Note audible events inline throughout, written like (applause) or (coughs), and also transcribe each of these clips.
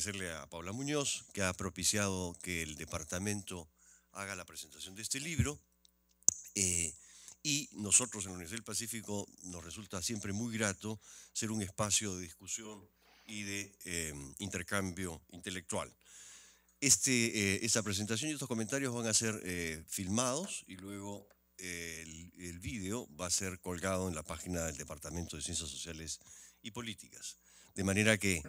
agradecerle a Paula Muñoz, que ha propiciado que el departamento haga la presentación de este libro. Eh, y nosotros en la Universidad del Pacífico nos resulta siempre muy grato ser un espacio de discusión y de eh, intercambio intelectual. esta eh, presentación y estos comentarios van a ser filmados y luego el, el vídeo va a ser colgado en la página del Departamento de Ciencias Sociales y Políticas. De manera que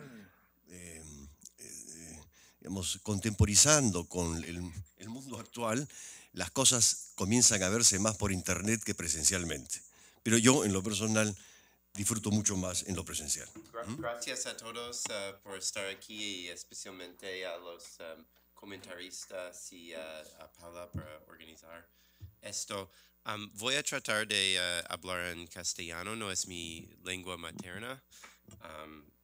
digamos, contemporizando con el, el mundo actual, las cosas comienzan a verse más por internet que presencialmente. Pero yo, en lo personal, disfruto mucho más en lo presencial. ¿Mm? Gracias a todos eh, por estar aquí y especialmente a los em, comentaristas y a Paula para organizar esto. voy a tratar de eh, hablar en castellano, no es mi lengua materna,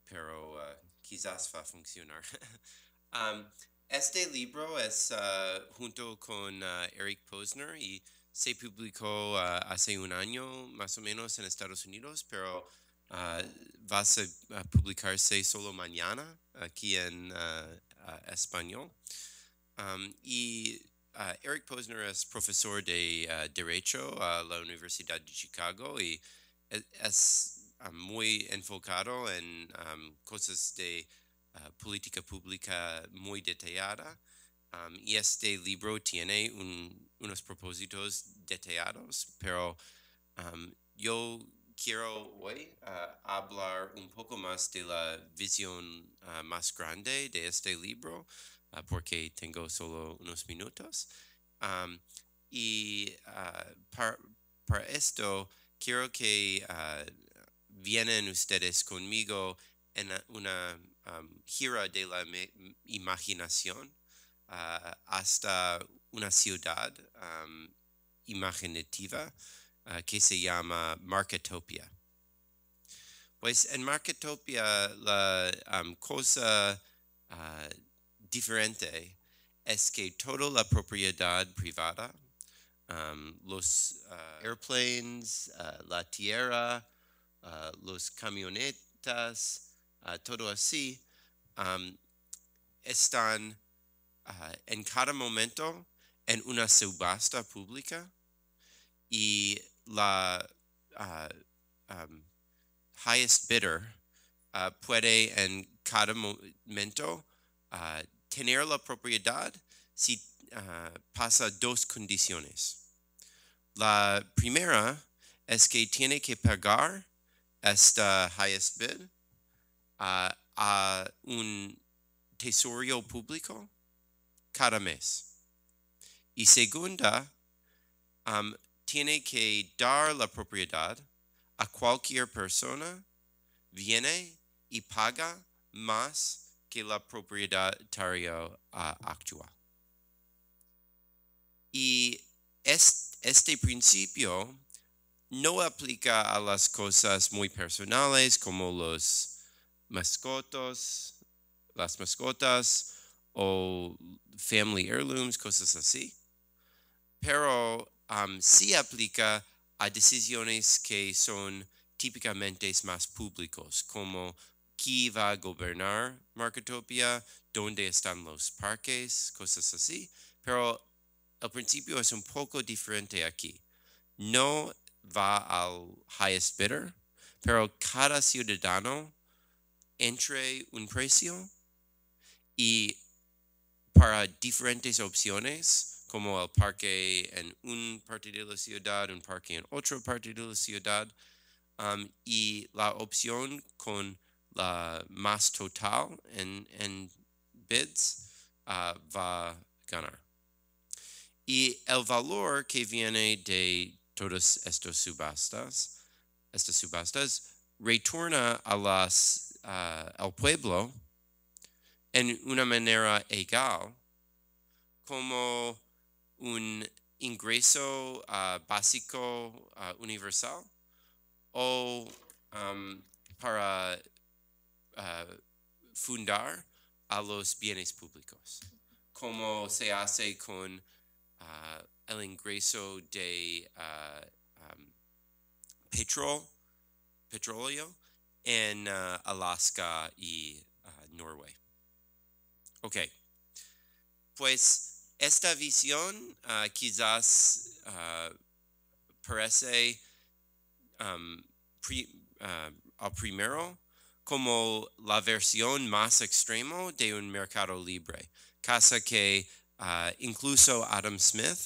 pero eh, quizás va a funcionar. (laughs) Um, este libro es uh, junto con uh, Eric Posner y se publicó uh, hace un año más o menos en Estados Unidos, pero va a publicarse solo mañana aquí en español. Um, y Eric Posner es profesor de Derecho a la Universidad de Chicago y es muy enfocado en um, cosas de eh, política pública muy detallada um, y este libro tiene unos propósitos detallados, pero um, yo quiero hoy eh, hablar un poco más de la visión eh, más grande de este libro, porque tengo solo unos minutos. Um, y para, esto, quiero que vienen ustedes conmigo en una Um, gira de la imaginación uh, hasta una ciudad um, imaginativa uh, que se llama Marketopia. Pues en Marketopia la um, cosa uh, diferente es que toda la propiedad privada, los airplanes, la tierra, los camionetas, Uh, todo así, um, están uh, en cada momento en una subasta pública y la uh, um, highest bidder puede en cada momento tener la propiedad si pasa dos condiciones. La primera es que tiene que pagar esta highest bid a, un tesorio público cada mes. Y segunda, um, tiene que dar la propiedad a cualquier persona, viene y paga más que la propietario actual. Y este principio no aplica a las cosas muy personales como los mascotas, las mascotas o family heirlooms, cosas así. Pero um, sí aplica a decisiones que son típicamente más públicos, como quién va a gobernar Marketopia, dónde están los parques, cosas así. Pero el principio es un poco diferente aquí. No va al highest bidder, pero cada ciudadano entre un precio y para diferentes opciones, como el parque en un parte de la ciudad, un parque en otra parte de la ciudad, um, y la opción con la más total en, en bids uh, va a ganar. Y el valor que viene de todas estas subastas, estas subastas, retorna a las el uh, al pueblo en una manera igual como un ingreso uh, básico uh, universal o um, para fundar a los bienes públicos, como se hace con el ingreso de um, petróleo en uh, Alaska y uh, Norway. Noruega. Ok, pues esta visión uh, quizás parece um, al primero como la versión más extremo de un mercado libre, casa que incluso Adam Smith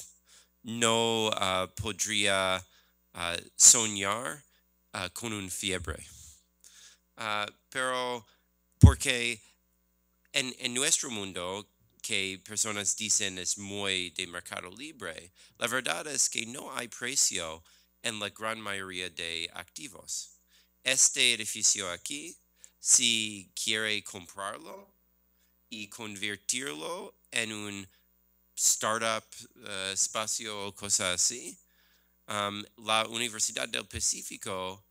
no podría soñar con un fiebre. Ah, pero porque en, nuestro mundo que personas dicen es muy de mercado libre, la verdad es que no hay precio en la gran mayoría de activos. Este edificio aquí, si quiere comprarlo y convertirlo en un startup, eh, espacio o cosa así, la Universidad del Pacífico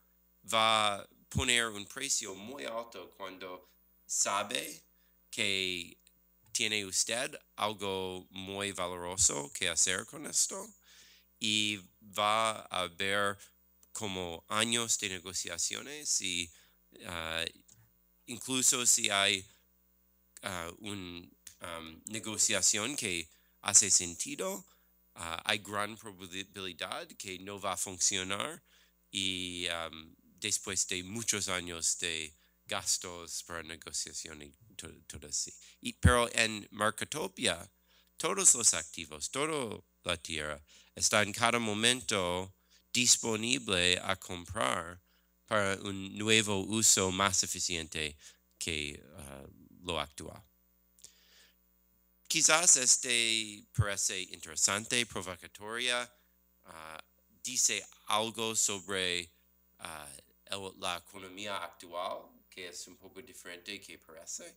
va, poner un precio muy alto cuando sabe que tiene usted algo muy valoroso que hacer con esto y va a haber como años de negociaciones y ah, incluso si hay ah, una um, negociación que hace sentido, ah, hay gran probabilidad que no va a funcionar y um, después de muchos años de gastos para negociaciones y todo, así. pero en Marcatopia todos los activos, toda la tierra, está en cada momento disponible a comprar para un nuevo uso más eficiente que ah, lo actual. Quizás este parece interesante, provocatoria, ah, dice algo sobre ah, la economía actual, que es un poco diferente que parece,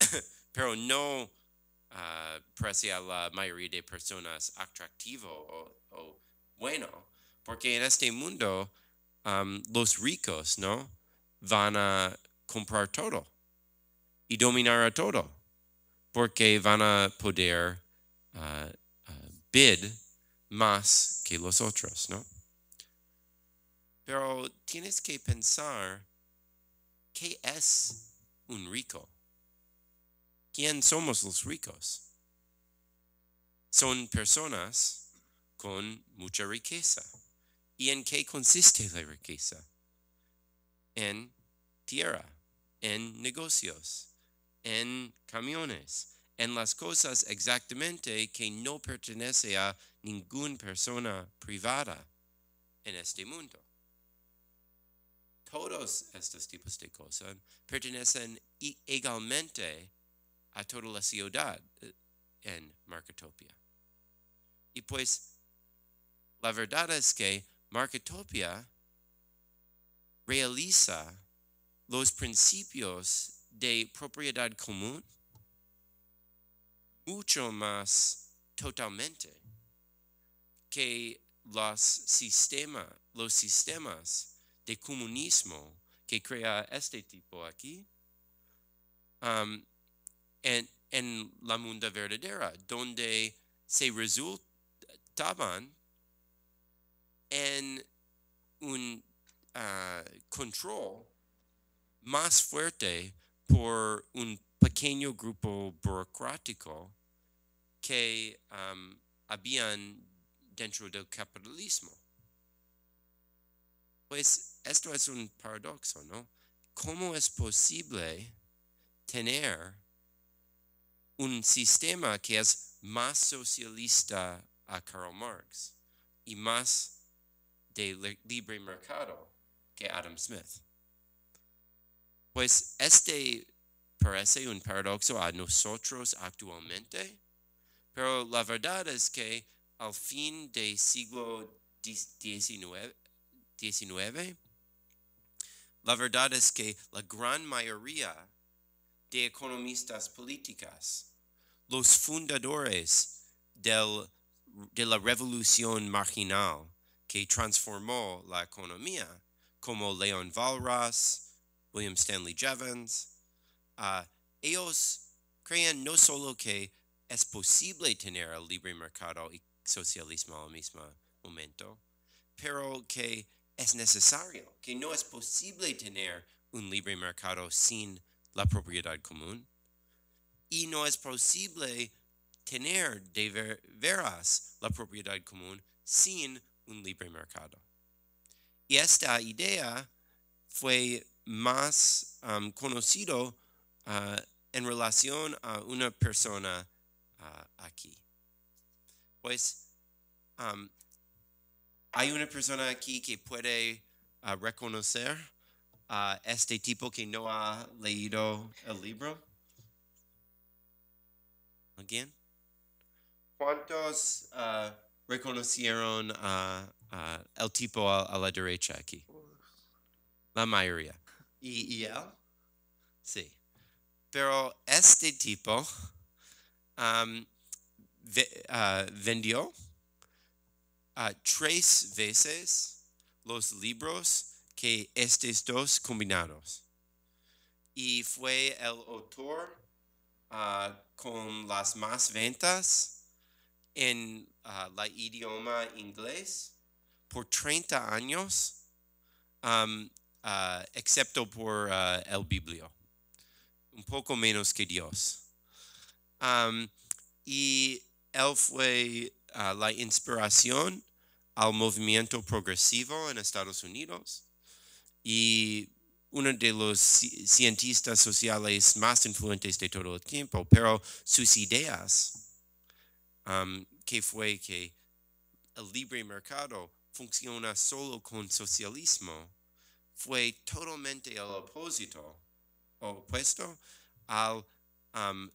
(coughs) pero no ah, parece a la mayoría de personas atractivo o, bueno, porque en este mundo los ricos, ¿no? Van a comprar todo y dominar a todo, porque van a poder pedir ah, ah, más que los otros, ¿no? Pero tienes que pensar, ¿qué es un rico? ¿Quién somos los ricos? Son personas con mucha riqueza. ¿Y en qué consiste la riqueza? En tierra, en negocios, en camiones, en las cosas exactamente que no pertenece a ninguna persona privada en este mundo todos estos tipos de cosas pertenecen igualmente a toda la ciudad eh, en Marketopia. Y pues la verdad es que Marketopia realiza los principios de propiedad común mucho más totalmente que los, los sistemas de comunismo que crea este tipo aquí um, en, en, la Munda verdadera, donde se resultaban en un ah, control más fuerte por un pequeño grupo burocrático que um, habían dentro del capitalismo. Pues esto es un paradoxo, ¿no? ¿Cómo es posible tener un sistema que es más socialista a Karl Marx y más de libre mercado que Adam Smith? Pues este parece un paradoxo a nosotros actualmente, pero la verdad es que al fin del siglo XIX, 19. La verdad es que la gran mayoría de economistas políticas, los fundadores de la revolución marginal que transformó la economía, como Leon Walras, William Stanley Jevons, ah, ellos creen no solo que es posible tener el libre mercado y socialismo al mismo momento, pero que es necesario, que no es posible tener un libre mercado sin la propiedad común y no es posible tener de veras la propiedad común sin un libre mercado. Y esta idea fue más um, conocida uh, en relación a una persona uh, aquí. Pues um, hay una persona aquí que puede ah, reconocer a ah, este tipo que no ha leído el libro? ¿Alguien? ¿Cuántos ah, reconocieron a, el tipo a, la derecha aquí? La mayoría. ¿Y, él? Sí. Pero este tipo vendió tres veces los libros que estos dos combinados. Y fue el autor ah, con las más ventas en ah, la idioma inglés por 30 años, ah, excepto por el Biblio, un poco menos que Dios. y él fue la inspiración al movimiento progresivo en Estados Unidos y uno de los cientistas sociales más influyentes de todo el tiempo, pero sus ideas, um, que fue que el libre mercado funciona solo con socialismo, fue totalmente el opuesto al um,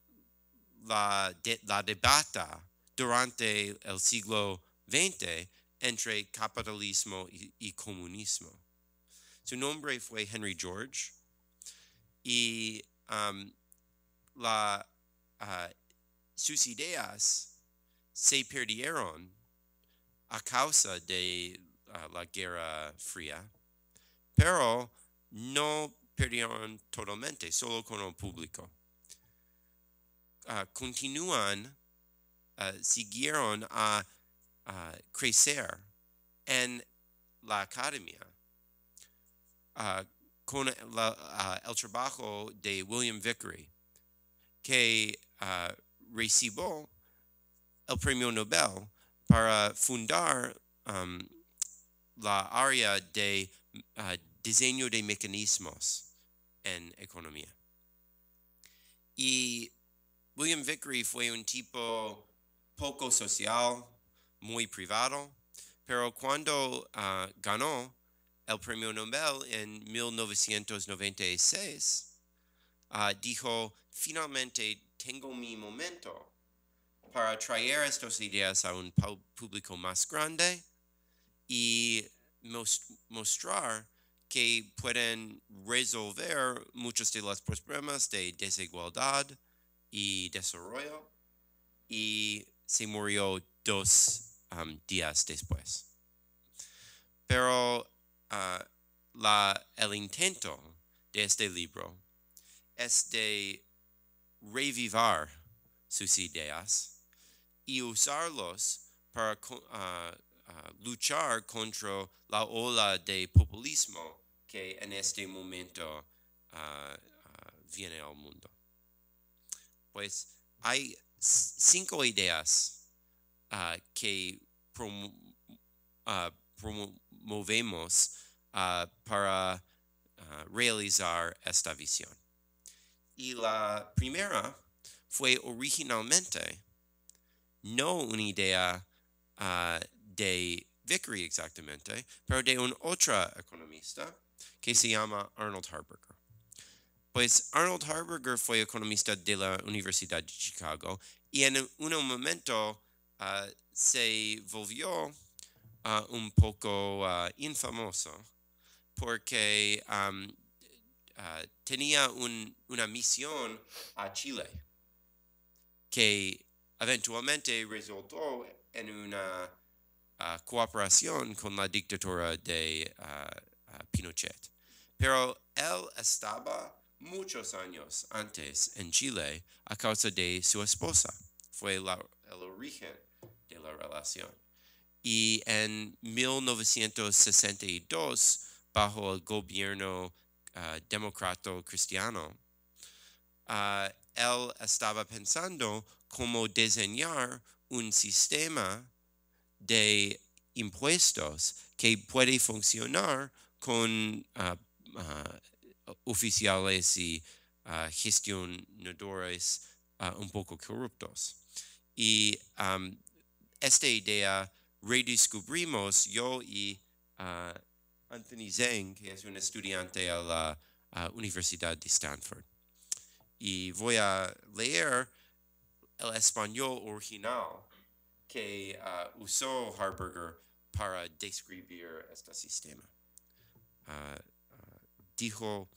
la, la debata durante el siglo XX entre capitalismo y, comunismo. Su nombre fue Henry George y um, la, ah, sus ideas se perdieron a causa de ah, la Guerra Fría, pero no perdieron totalmente, solo con el público. Ah, continúan, siguieron a Uh, crecer en la academia uh, con uh, el trabajo de William Vickery, que recibió el premio Nobel para fundar um, la área de diseño de mecanismos en economía. Y William Vickery fue un tipo poco social, muy privado, pero cuando ah, ganó el premio Nobel en 1996, ah, dijo, finalmente tengo mi momento para traer estas ideas a un público más grande y mostrar que pueden resolver muchos de los problemas de desigualdad y desarrollo. Y se murió dos Um, días después. Pero uh, la, el intento de este libro es de revivar sus ideas y usarlos para uh, uh, luchar contra la ola de populismo que en este momento viene al mundo. Pues hay cinco ideas Ah, que promovemos ah, ah, para realizar esta visión. Y la primera fue originalmente no una idea de Vickery exactamente, pero de un otro economista que se llama Arnold Harberger. Pues Arnold Harberger fue economista de la Universidad de Chicago y en un momento Ah, se volvió ah, un poco ah, infamoso porque tenía una misión a Chile que eventualmente resultó en una cooperación con la dictadura de Pinochet. Pero él estaba muchos años antes en Chile a causa de su esposa. Fue el origen la relación. Y en 1962, bajo el gobierno ah, democrático cristiano, ah, él estaba pensando cómo diseñar un sistema de impuestos que puede funcionar con ah, oficiales y gestionadores un poco corruptos. Y esta idea redescubrimos yo y ah, Anthony Zeng, que es un estudiante de la ah, Universidad de Stanford. Y voy a leer el español original que ah, usó Harberger para describir este sistema. dijo,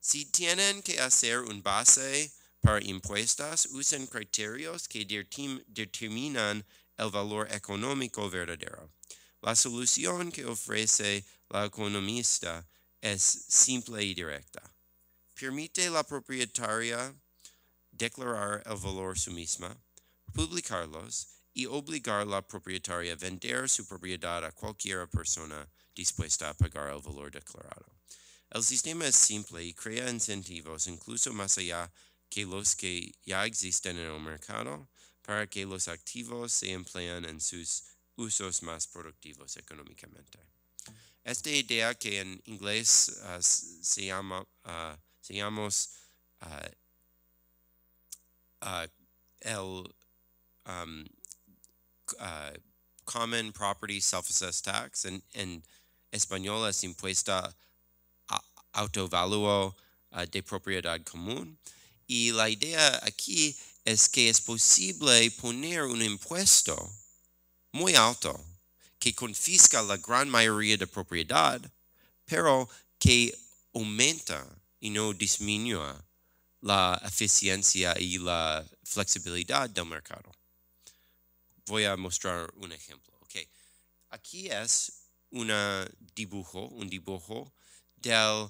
si tienen que hacer un base para impuestas, usen criterios que determinan el valor económico verdadero. La solución que ofrece la economista es simple y directa. Permite la propietaria declarar el valor su misma, publicarlos y obligar la propietaria a vender su propiedad a cualquier persona dispuesta a pagar el valor declarado. El sistema es simple y crea incentivos incluso más allá que los que ya existen en el mercado para que los activos se emplean en sus usos más productivos económicamente. Esta idea que en inglés ah, se llama ah, se llamamos, ah, el Common Property Self-Assessed Tax, en, en español es impuesta autovaluo de propiedad común. Y la idea aquí es que es posible poner un impuesto muy alto que confisca la gran mayoría de propiedad, pero que aumenta y no disminuye la eficiencia y la flexibilidad del mercado. Voy a mostrar un ejemplo. Okay. Aquí es un dibujo, un dibujo del,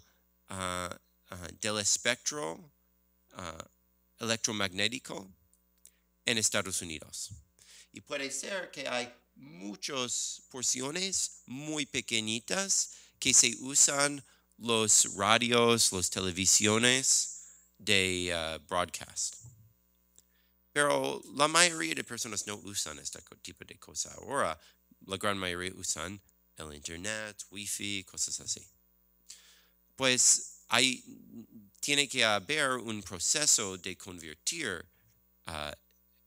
ah, ah, del espectro ah, electromagnético en Estados Unidos. Y puede ser que hay muchas porciones muy pequeñitas que se usan los radios, las televisiones de eh, broadcast. Pero la mayoría de personas no usan este tipo de cosas. Ahora, la gran mayoría usan el Internet, wifi cosas así. Pues hay tiene que haber un proceso de convertir ah,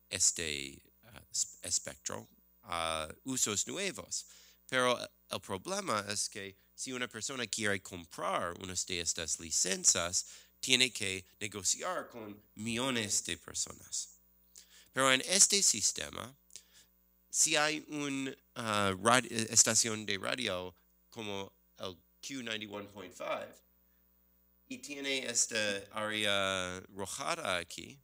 este ah, espectro a usos nuevos. Pero el problema es que si una persona quiere comprar una de estas licencias, tiene que negociar con millones de personas. Pero en este sistema, si hay una ah, estación de radio como el Q91.5, tiene esta área rojada aquí,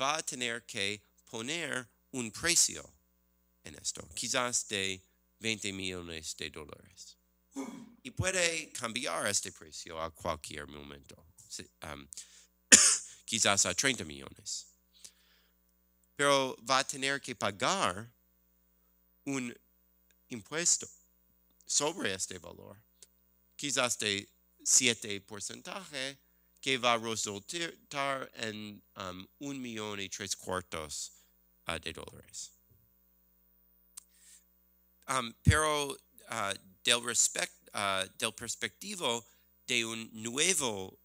va a tener que poner un precio en esto, quizás de 20 millones de dólares. Y puede cambiar este precio a cualquier momento, um, (coughs) quizás a 30 millones. Pero va a tener que pagar un impuesto sobre este valor, quizás de 7% que va a resultar en um, un millón y tres cuartos ah, de dólares. Um, pero ah, del, respect, ah, del perspectivo de un nuevo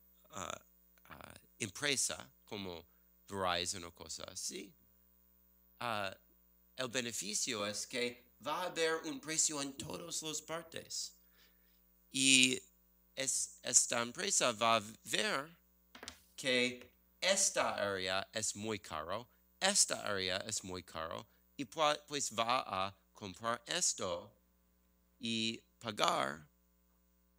empresa como Verizon o cosas así, el beneficio es que va a haber un precio en todas las partes esta empresa va a ver que esta área es muy caro, esta área es muy caro, y pues va a comprar esto y pagar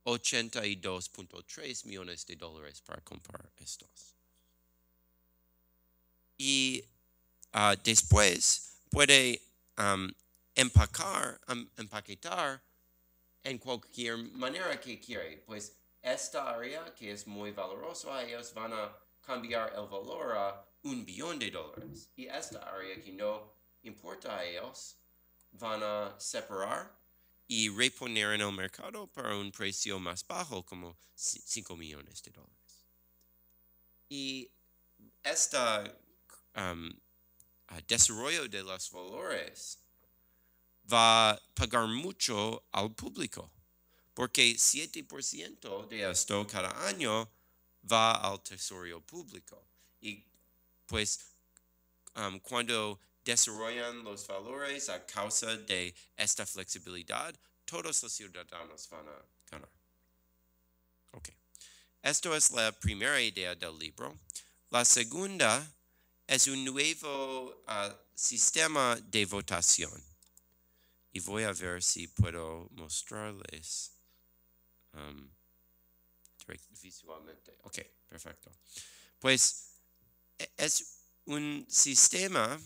82.3 millones de dólares para comprar estos. Y ah, después puede empacar, empaquetar en cualquier manera que quiere. Pues esta área que es muy valorosa, ellos van a cambiar el valor a un billón de dólares. Y esta área que no importa a ellos, van a separar y reponer en el mercado para un precio más bajo, como 5 millones de dólares. Y este desarrollo de los valores va a pagar mucho al público, porque 7% de esto cada año va al tesoro público. Y pues um, cuando desarrollan los valores a causa de esta flexibilidad, todos los ciudadanos van a ganar. Ok. Esto es la primera idea del libro. La segunda es un nuevo ah, sistema de votación y voy a ver si puedo mostrarles um, visualmente. Ok, perfecto. Pues e, es un sistema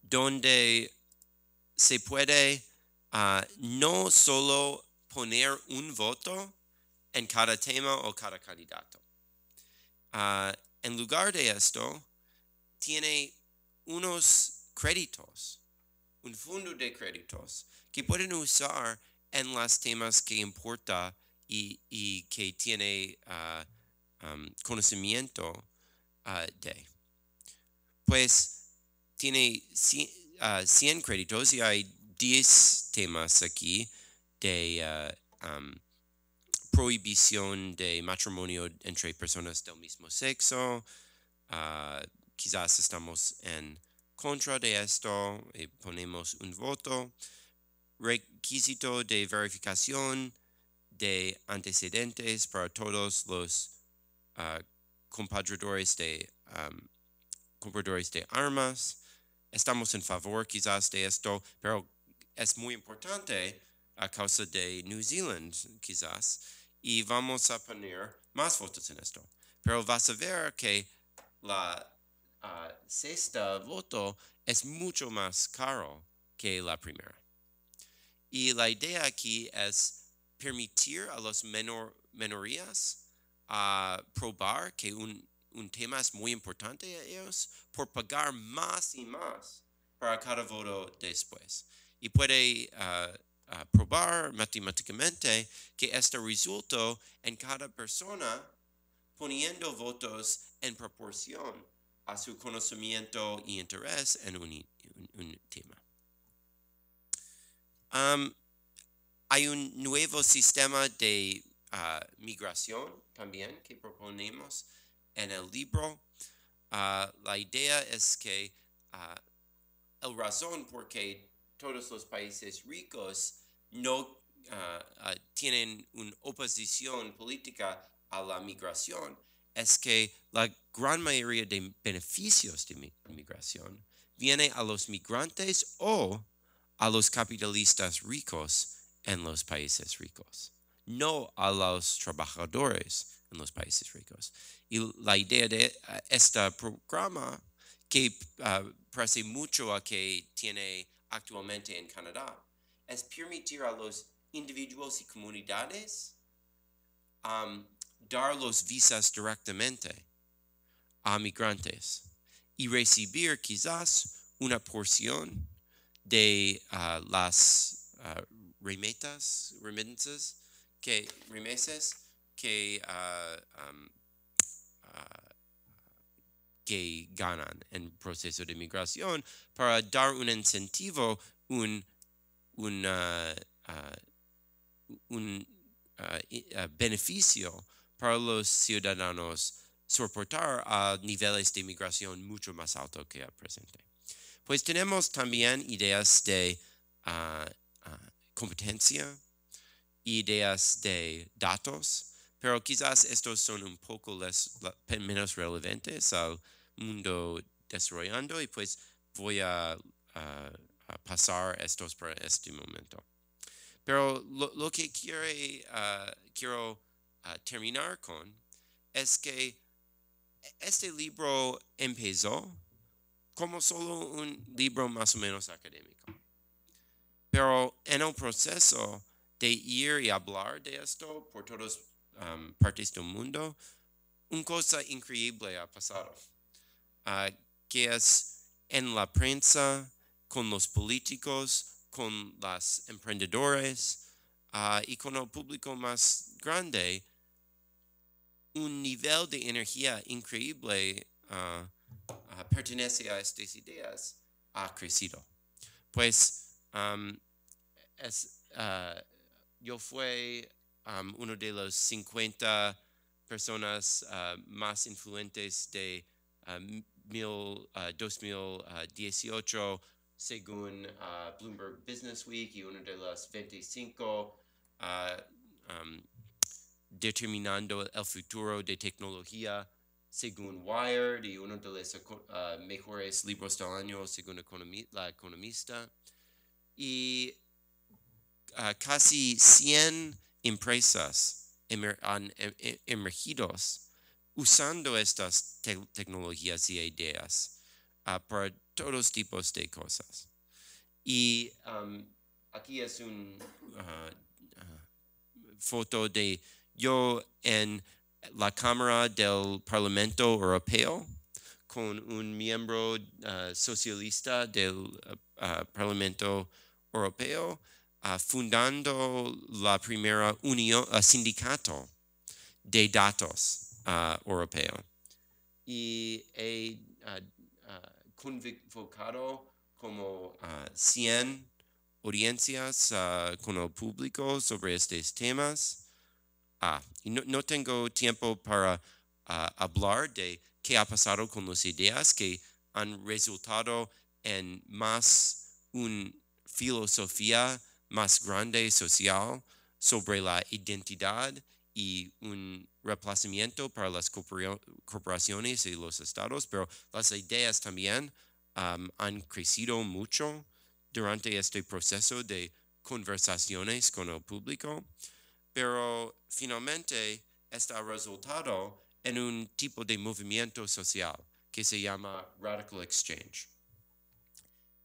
donde se puede ah, no solo poner un voto en cada tema o cada candidato. Ah, en lugar de esto, tiene unos créditos un fondo de créditos que pueden usar en los temas que importa y, que tiene ah, conocimiento ah, de. Pues tiene 100, ah, créditos y hay 10 temas aquí de prohibición de matrimonio entre personas del mismo sexo. quizás estamos en contra de esto eh, ponemos un voto. Requisito de verificación de antecedentes para todos los ah, de, compradores de armas. Estamos en favor quizás de esto, pero es muy importante a causa de New Zealand quizás. Y vamos a poner más votos en esto. Pero vas a ver que la uh, ah, sexta voto es mucho más caro que la primera. Y la idea aquí es permitir a los menor, minorías a ah, probar que un, tema es muy importante a ellos por pagar más y más para cada voto después. Y puede ah, probar matemáticamente que esto resulta en cada persona poniendo votos en proporción a su conocimiento y interés en un, tema. Um, hay un nuevo sistema de uh, migración también que proponemos en el libro. Uh, la idea es que uh, el razón por qué todos los países ricos no tienen una oposición política a la migración es que la gran mayoría de beneficios de inmigración viene a los migrantes o a los capitalistas ricos en los países ricos, no a los trabajadores en los países ricos. Y la idea de este programa que ah, parece mucho a que tiene actualmente en Canadá es permitir a los individuos y comunidades dar los visas directamente a migrantes y recibir quizás una porción de ah, las ah, remesas remittances, que, ah, que, ganan en proceso de migración para dar un incentivo, un beneficio para los ciudadanos soportar a niveles de inmigración mucho más alto que el presente. Pues tenemos también ideas de ah, ah, competencia, ideas de datos, pero quizás estos son un poco menos relevantes al mundo desarrollando y pues voy a, pasar estos para este momento. Pero lo, que quiere, ah, quiero terminar con es que este libro empezó como solo un libro más o menos académico. Pero en el proceso de ir y hablar de esto por todas um, partes del mundo, una cosa increíble ha pasado, uh, que es en la prensa, con los políticos, con las emprendedores uh, y con el público más grande, un nivel de energía increíble ah, ah, pertenece a estas ideas, ha crecido. Pues ah, yo fui uno de los 50 personas más influentes de mil, 2018 según Bloomberg Business Week y uno de los 25 um, determinando el futuro de tecnología según Wired y uno de los ah, mejores libros del año según la economista. Y ah, casi 100 empresas han e-, e-, emergido usando estas tecnologías y ideas ah, para todos tipos de cosas. Y aquí es una foto de yo en la Cámara del Parlamento Europeo con un miembro ah, socialista del ah, Parlamento Europeo ah, fundando la primera unión, sindicato de datos europeo. Y he convocado como 100 audiencias con el público sobre estos temas Ah, no, tengo tiempo para ah, hablar de qué ha pasado con las ideas que han resultado en más una filosofía más grande social sobre la identidad y un reemplazamiento para las corporaciones y los estados, pero las ideas también han crecido mucho durante este proceso de conversaciones con el público pero finalmente está resultado en un tipo de movimiento social que se llama Radical Exchange.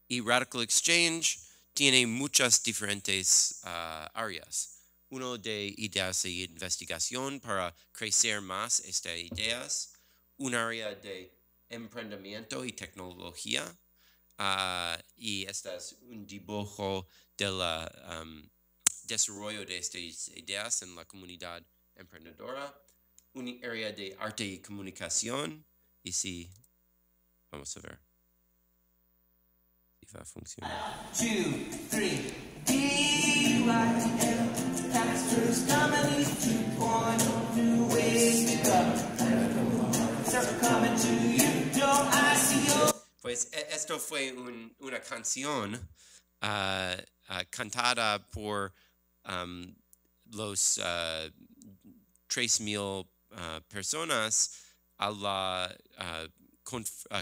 Y Radical Exchange tiene muchas diferentes ah, áreas. Uno de ideas e investigación para crecer más estas ideas. Un área de emprendimiento y tecnología. Ah, y este es un dibujo de la desarrollo de estas ideas en la comunidad emprendedora, un área de arte y comunicación. Y si vamos a ver si va a funcionar. Oh, pues e, esto fue una canción ah, ah, cantada por Um, los 3.000 uh, tres mil uh, personas a la uh,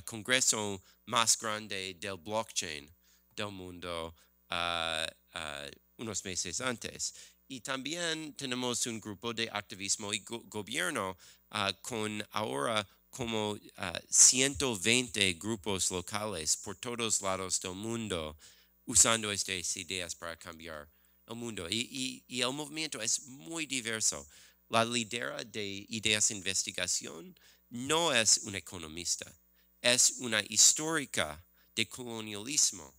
congreso más grande del blockchain del mundo unos meses antes. Y también tenemos un grupo de activismo y gobierno con ahora como 120 grupos locales por todos lados del mundo usando estas ideas para cambiar el mundo. Y, el movimiento es muy diverso. La lidera de Ideas Investigación no es un economista, es una histórica de colonialismo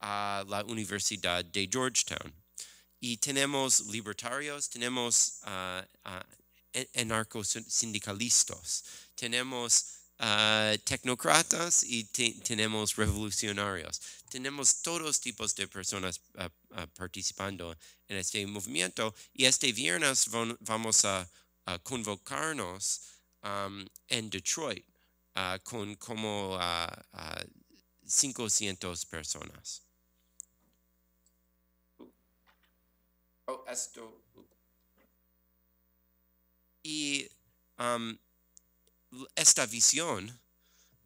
a la Universidad de Georgetown. Y tenemos libertarios, tenemos ah, ah, anarcosindicalistas, tenemos tecnocratas y tenemos revolucionarios. Tenemos todos tipos de personas uh, uh, participando en este movimiento y este viernes vamos a, convocarnos um, en Detroit uh, con como 500 personas. Oh, y um, esta visión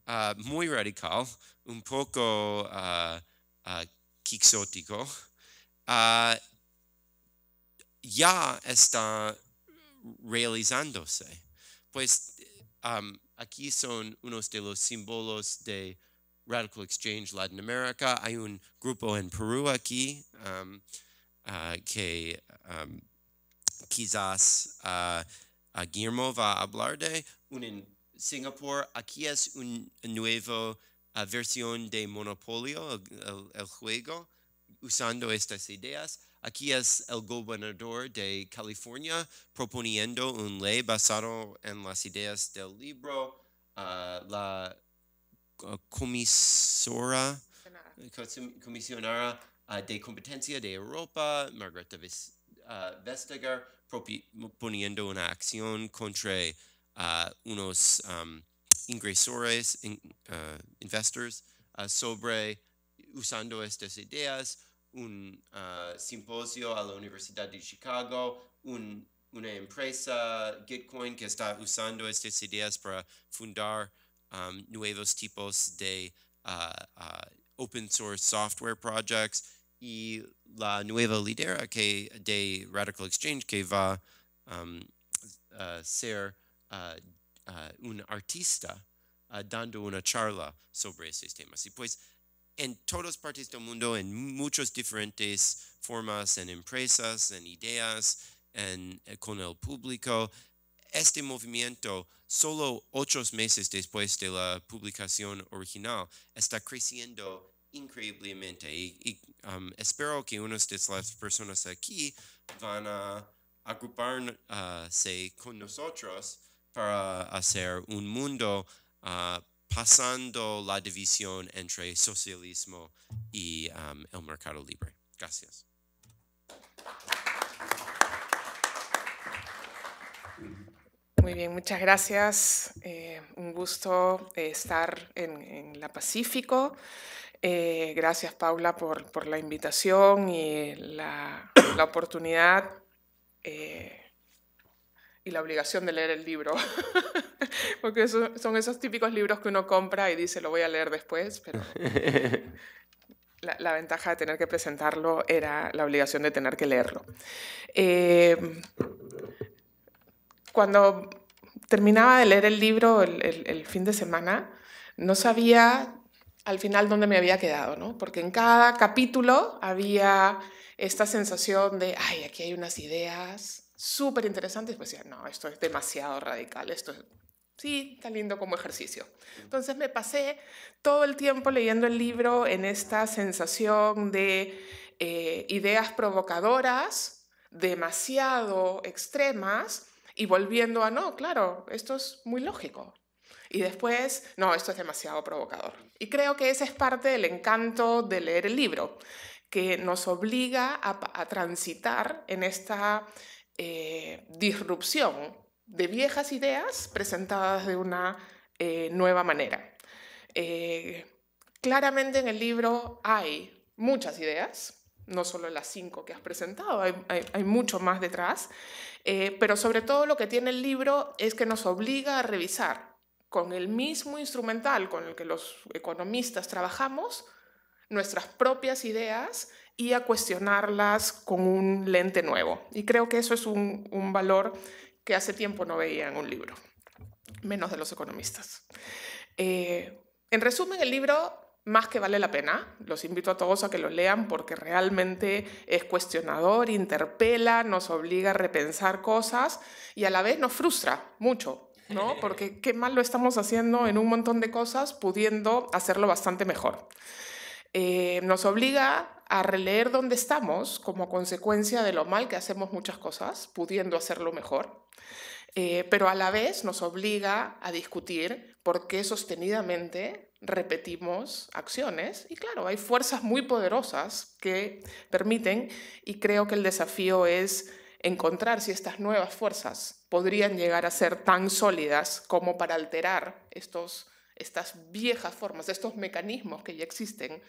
ah, muy radical, un poco ah, ah, quixótico, ya está realizándose. Pues aquí son unos de los símbolos de Radical Exchange Latin America. Hay un grupo en Perú aquí que quizás Guillermo va a hablar de un Singapur, aquí es un nuevo ah, versión de Monopolio, el, juego, usando estas ideas. Aquí es el gobernador de California proponiendo un ley basado en las ideas del libro, ah, la comisora, comisionara ah, de competencia de Europa, Margarita Vestager, proponiendo una acción contra Uh, unos um, ingresores, uh, investors, uh, sobre usando estas ideas, un simposio a la Universidad de Chicago, una empresa Gitcoin que está usando estas ideas para fundar um, nuevos tipos de open source software projects y la nueva lidera que de Radical Exchange que va um, a ser Uh, uh, un artista uh, dando una charla sobre esos temas. Y pues en todas partes del mundo, en muchas diferentes formas, en empresas, en ideas, en, eh, con el público. Este movimiento, solo ocho meses después de la publicación original, está creciendo increíblemente. Y, um, espero que unas de las personas aquí van a agruparse con nosotros para hacer un mundo ah, pasando la división entre socialismo y el mercado libre. Gracias. Muy bien, muchas gracias. Eh, un gusto eh, estar en, la Pacífico. Eh, gracias, Paula, por, por, la invitación y la, la oportunidad y la obligación de leer el libro, (laughs) porque son esos típicos libros que uno compra y dice lo voy a leer después, pero (laughs) la, ventaja de tener que presentarlo era la obligación de tener que leerlo. Eh, cuando terminaba de leer el libro el, el fin de semana, no sabía al final dónde me había quedado, ¿no? Porque en cada capítulo había esta sensación de, ay, aquí hay unas ideas, súper interesante y no, esto es demasiado radical, esto es... Sí, está lindo como ejercicio. Entonces me pasé todo el tiempo leyendo el libro en esta sensación de eh, ideas provocadoras, demasiado extremas, y volviendo a, no, claro, esto es muy lógico, y después, no, esto es demasiado provocador. Y creo que ese es parte del encanto de leer el libro, que nos obliga a transitar en esta eh, disrupción de viejas ideas presentadas de una eh, nueva manera. Eh, claramente en el libro hay muchas ideas, no solo las cinco que has presentado, hay, hay mucho más detrás, pero sobre todo lo que tiene el libro es que nos obliga a revisar con el mismo instrumental con el que los economistas trabajamos, nuestras propias ideas y a cuestionarlas con un lente nuevo. Y creo que eso es un, valor que hace tiempo no veía en un libro, menos de los economistas. Eh, en resumen, el libro más que vale la pena. Los invito a todos a que lo lean porque realmente es cuestionador, interpela, nos obliga a repensar cosas y a la vez nos frustra mucho, ¿no? Eh. Porque qué mal lo estamos haciendo en un montón de cosas pudiendo hacerlo bastante mejor. Eh, nos obliga a releer dónde estamos como consecuencia de lo mal que hacemos muchas cosas, pudiendo hacerlo mejor, eh, pero a la vez nos obliga a discutir por qué sostenidamente repetimos acciones y claro, hay fuerzas muy poderosas que permiten y creo que el desafío es encontrar si estas nuevas fuerzas podrían llegar a ser tan sólidas como para alterar estos estas viejas formas, estos mecanismos que ya existen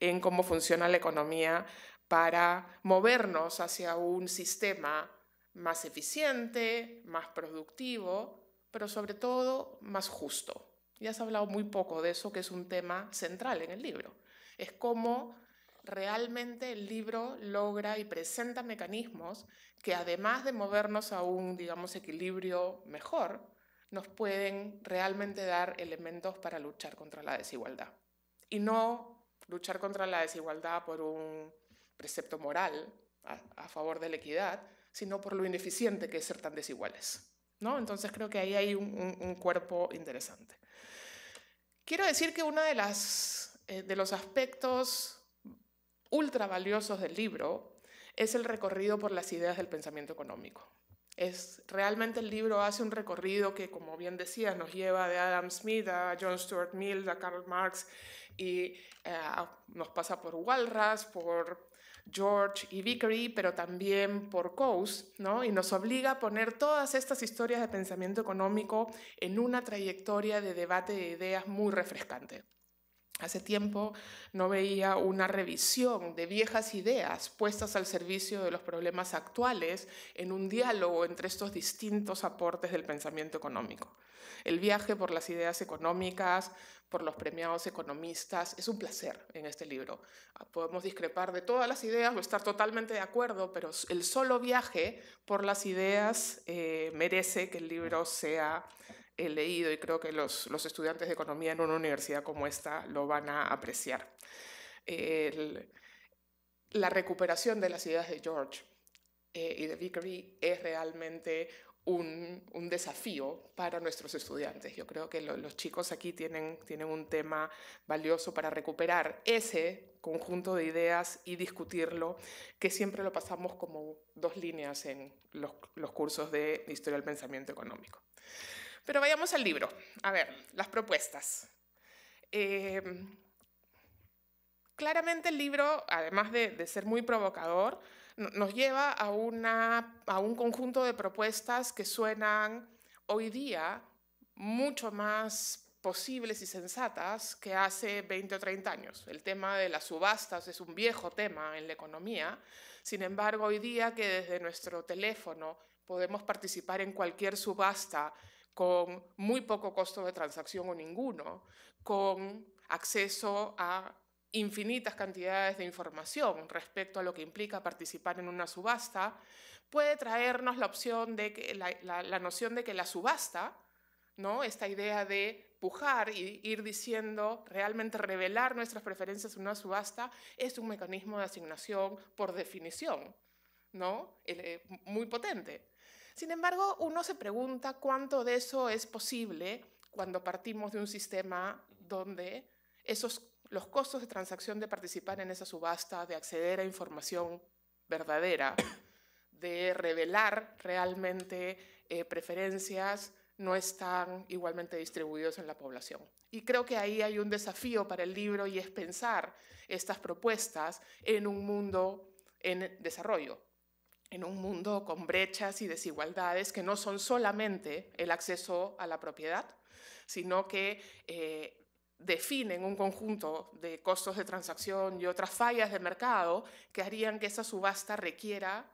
en cómo funciona la economía para movernos hacia un sistema más eficiente, más productivo, pero sobre todo más justo. Ya has hablado muy poco de eso, que es un tema central en el libro. Es cómo realmente el libro logra y presenta mecanismos que además de movernos a un, digamos, equilibrio mejor, nos pueden realmente dar elementos para luchar contra la desigualdad. Y no luchar contra la desigualdad por un precepto moral a, favor de la equidad, sino por lo ineficiente que es ser tan desiguales. ¿no? Entonces creo que ahí hay un, cuerpo interesante. Quiero decir que uno de, eh, de los aspectos ultra valiosos del libro es el recorrido por las ideas del pensamiento económico. Es, realmente el libro hace un recorrido que, como bien decía, nos lleva de Adam Smith a John Stuart Mill, a Karl Marx, y eh, nos pasa por Walras, por George y Vickery, pero también por Coase, ¿no? y nos obliga a poner todas estas historias de pensamiento económico en una trayectoria de debate de ideas muy refrescante. Hace tiempo no veía una revisión de viejas ideas puestas al servicio de los problemas actuales en un diálogo entre estos distintos aportes del pensamiento económico. El viaje por las ideas económicas, por los premiados economistas, es un placer en este libro. Ah, podemos discrepar de todas las ideas o estar totalmente de acuerdo, pero el solo viaje por las ideas eh, merece que el libro sea he leído y creo que los, estudiantes de economía en una universidad como esta lo van a apreciar. la recuperación de las ideas de George eh, y de Vickery es realmente un, desafío para nuestros estudiantes. Yo creo que los chicos aquí tienen, tienen un tema valioso para recuperar ese conjunto de ideas y discutirlo, que siempre lo pasamos como dos líneas en los, los cursos de Historia del Pensamiento Económico. Pero vayamos al libro. A ver, las propuestas. Eh, claramente el libro, además de, ser muy provocador, nos lleva a, una, a un conjunto de propuestas que suenan hoy día mucho más posibles y sensatas que hace 20 o 30 años. El tema de las subastas es un viejo tema en la economía, sin embargo, hoy día que desde nuestro teléfono podemos participar en cualquier subasta con muy poco costo de transacción o ninguno, con acceso a infinitas cantidades de información respecto a lo que implica participar en una subasta, puede traernos la opción de que la, noción de que la subasta, ¿no? esta idea de pujar y ir diciendo, realmente revelar nuestras preferencias en una subasta, es un mecanismo de asignación por definición, ¿no? Eh, eh, muy potente. Sin embargo, uno se pregunta cuánto de eso es posible cuando partimos de un sistema donde esos, los costos de transacción de participar en esa subasta, de acceder a información verdadera, (coughs) de revelar realmente eh, preferencias, no están igualmente distribuidos en la población. Y creo que ahí hay un desafío para el libro y es pensar estas propuestas en un mundo en desarrollo, en un mundo con brechas y desigualdades que no son solamente el acceso a la propiedad, sino que eh, definen un conjunto de costos de transacción y otras fallas de mercado que harían que esa subasta requiera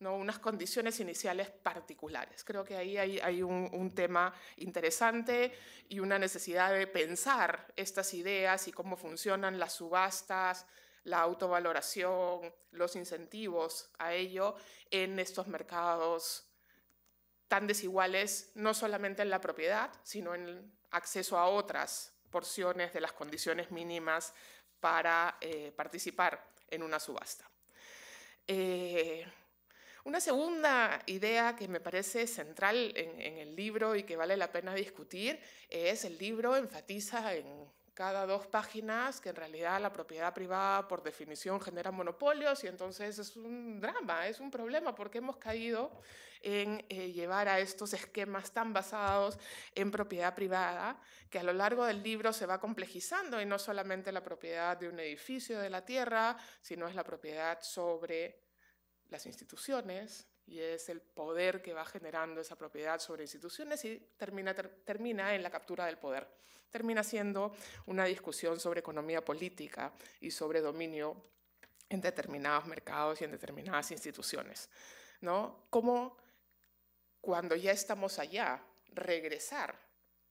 ¿no? unas condiciones iniciales particulares. Creo que ahí hay, un, un, tema interesante y una necesidad de pensar estas ideas y cómo funcionan las subastas, la autovaloración, los incentivos a ello en estos mercados tan desiguales, no solamente en la propiedad, sino en acceso a otras porciones de las condiciones mínimas para eh, participar en una subasta. Eh, una segunda idea que me parece central en, el libro y que vale la pena discutir es el libro enfatiza en cada dos páginas, que en realidad la propiedad privada por definición genera monopolios y entonces es un drama, es un problema porque hemos caído en eh, llevar a estos esquemas tan basados en propiedad privada que a lo largo del libro se va complejizando y no solamente la propiedad de un edificio de la tierra, sino es la propiedad sobre las instituciones, y es el poder que va generando esa propiedad sobre instituciones y termina, termina en la captura del poder. Termina siendo una discusión sobre economía política y sobre dominio en determinados mercados y en determinadas instituciones. ¿no? ¿Cómo cuando ya estamos allá regresar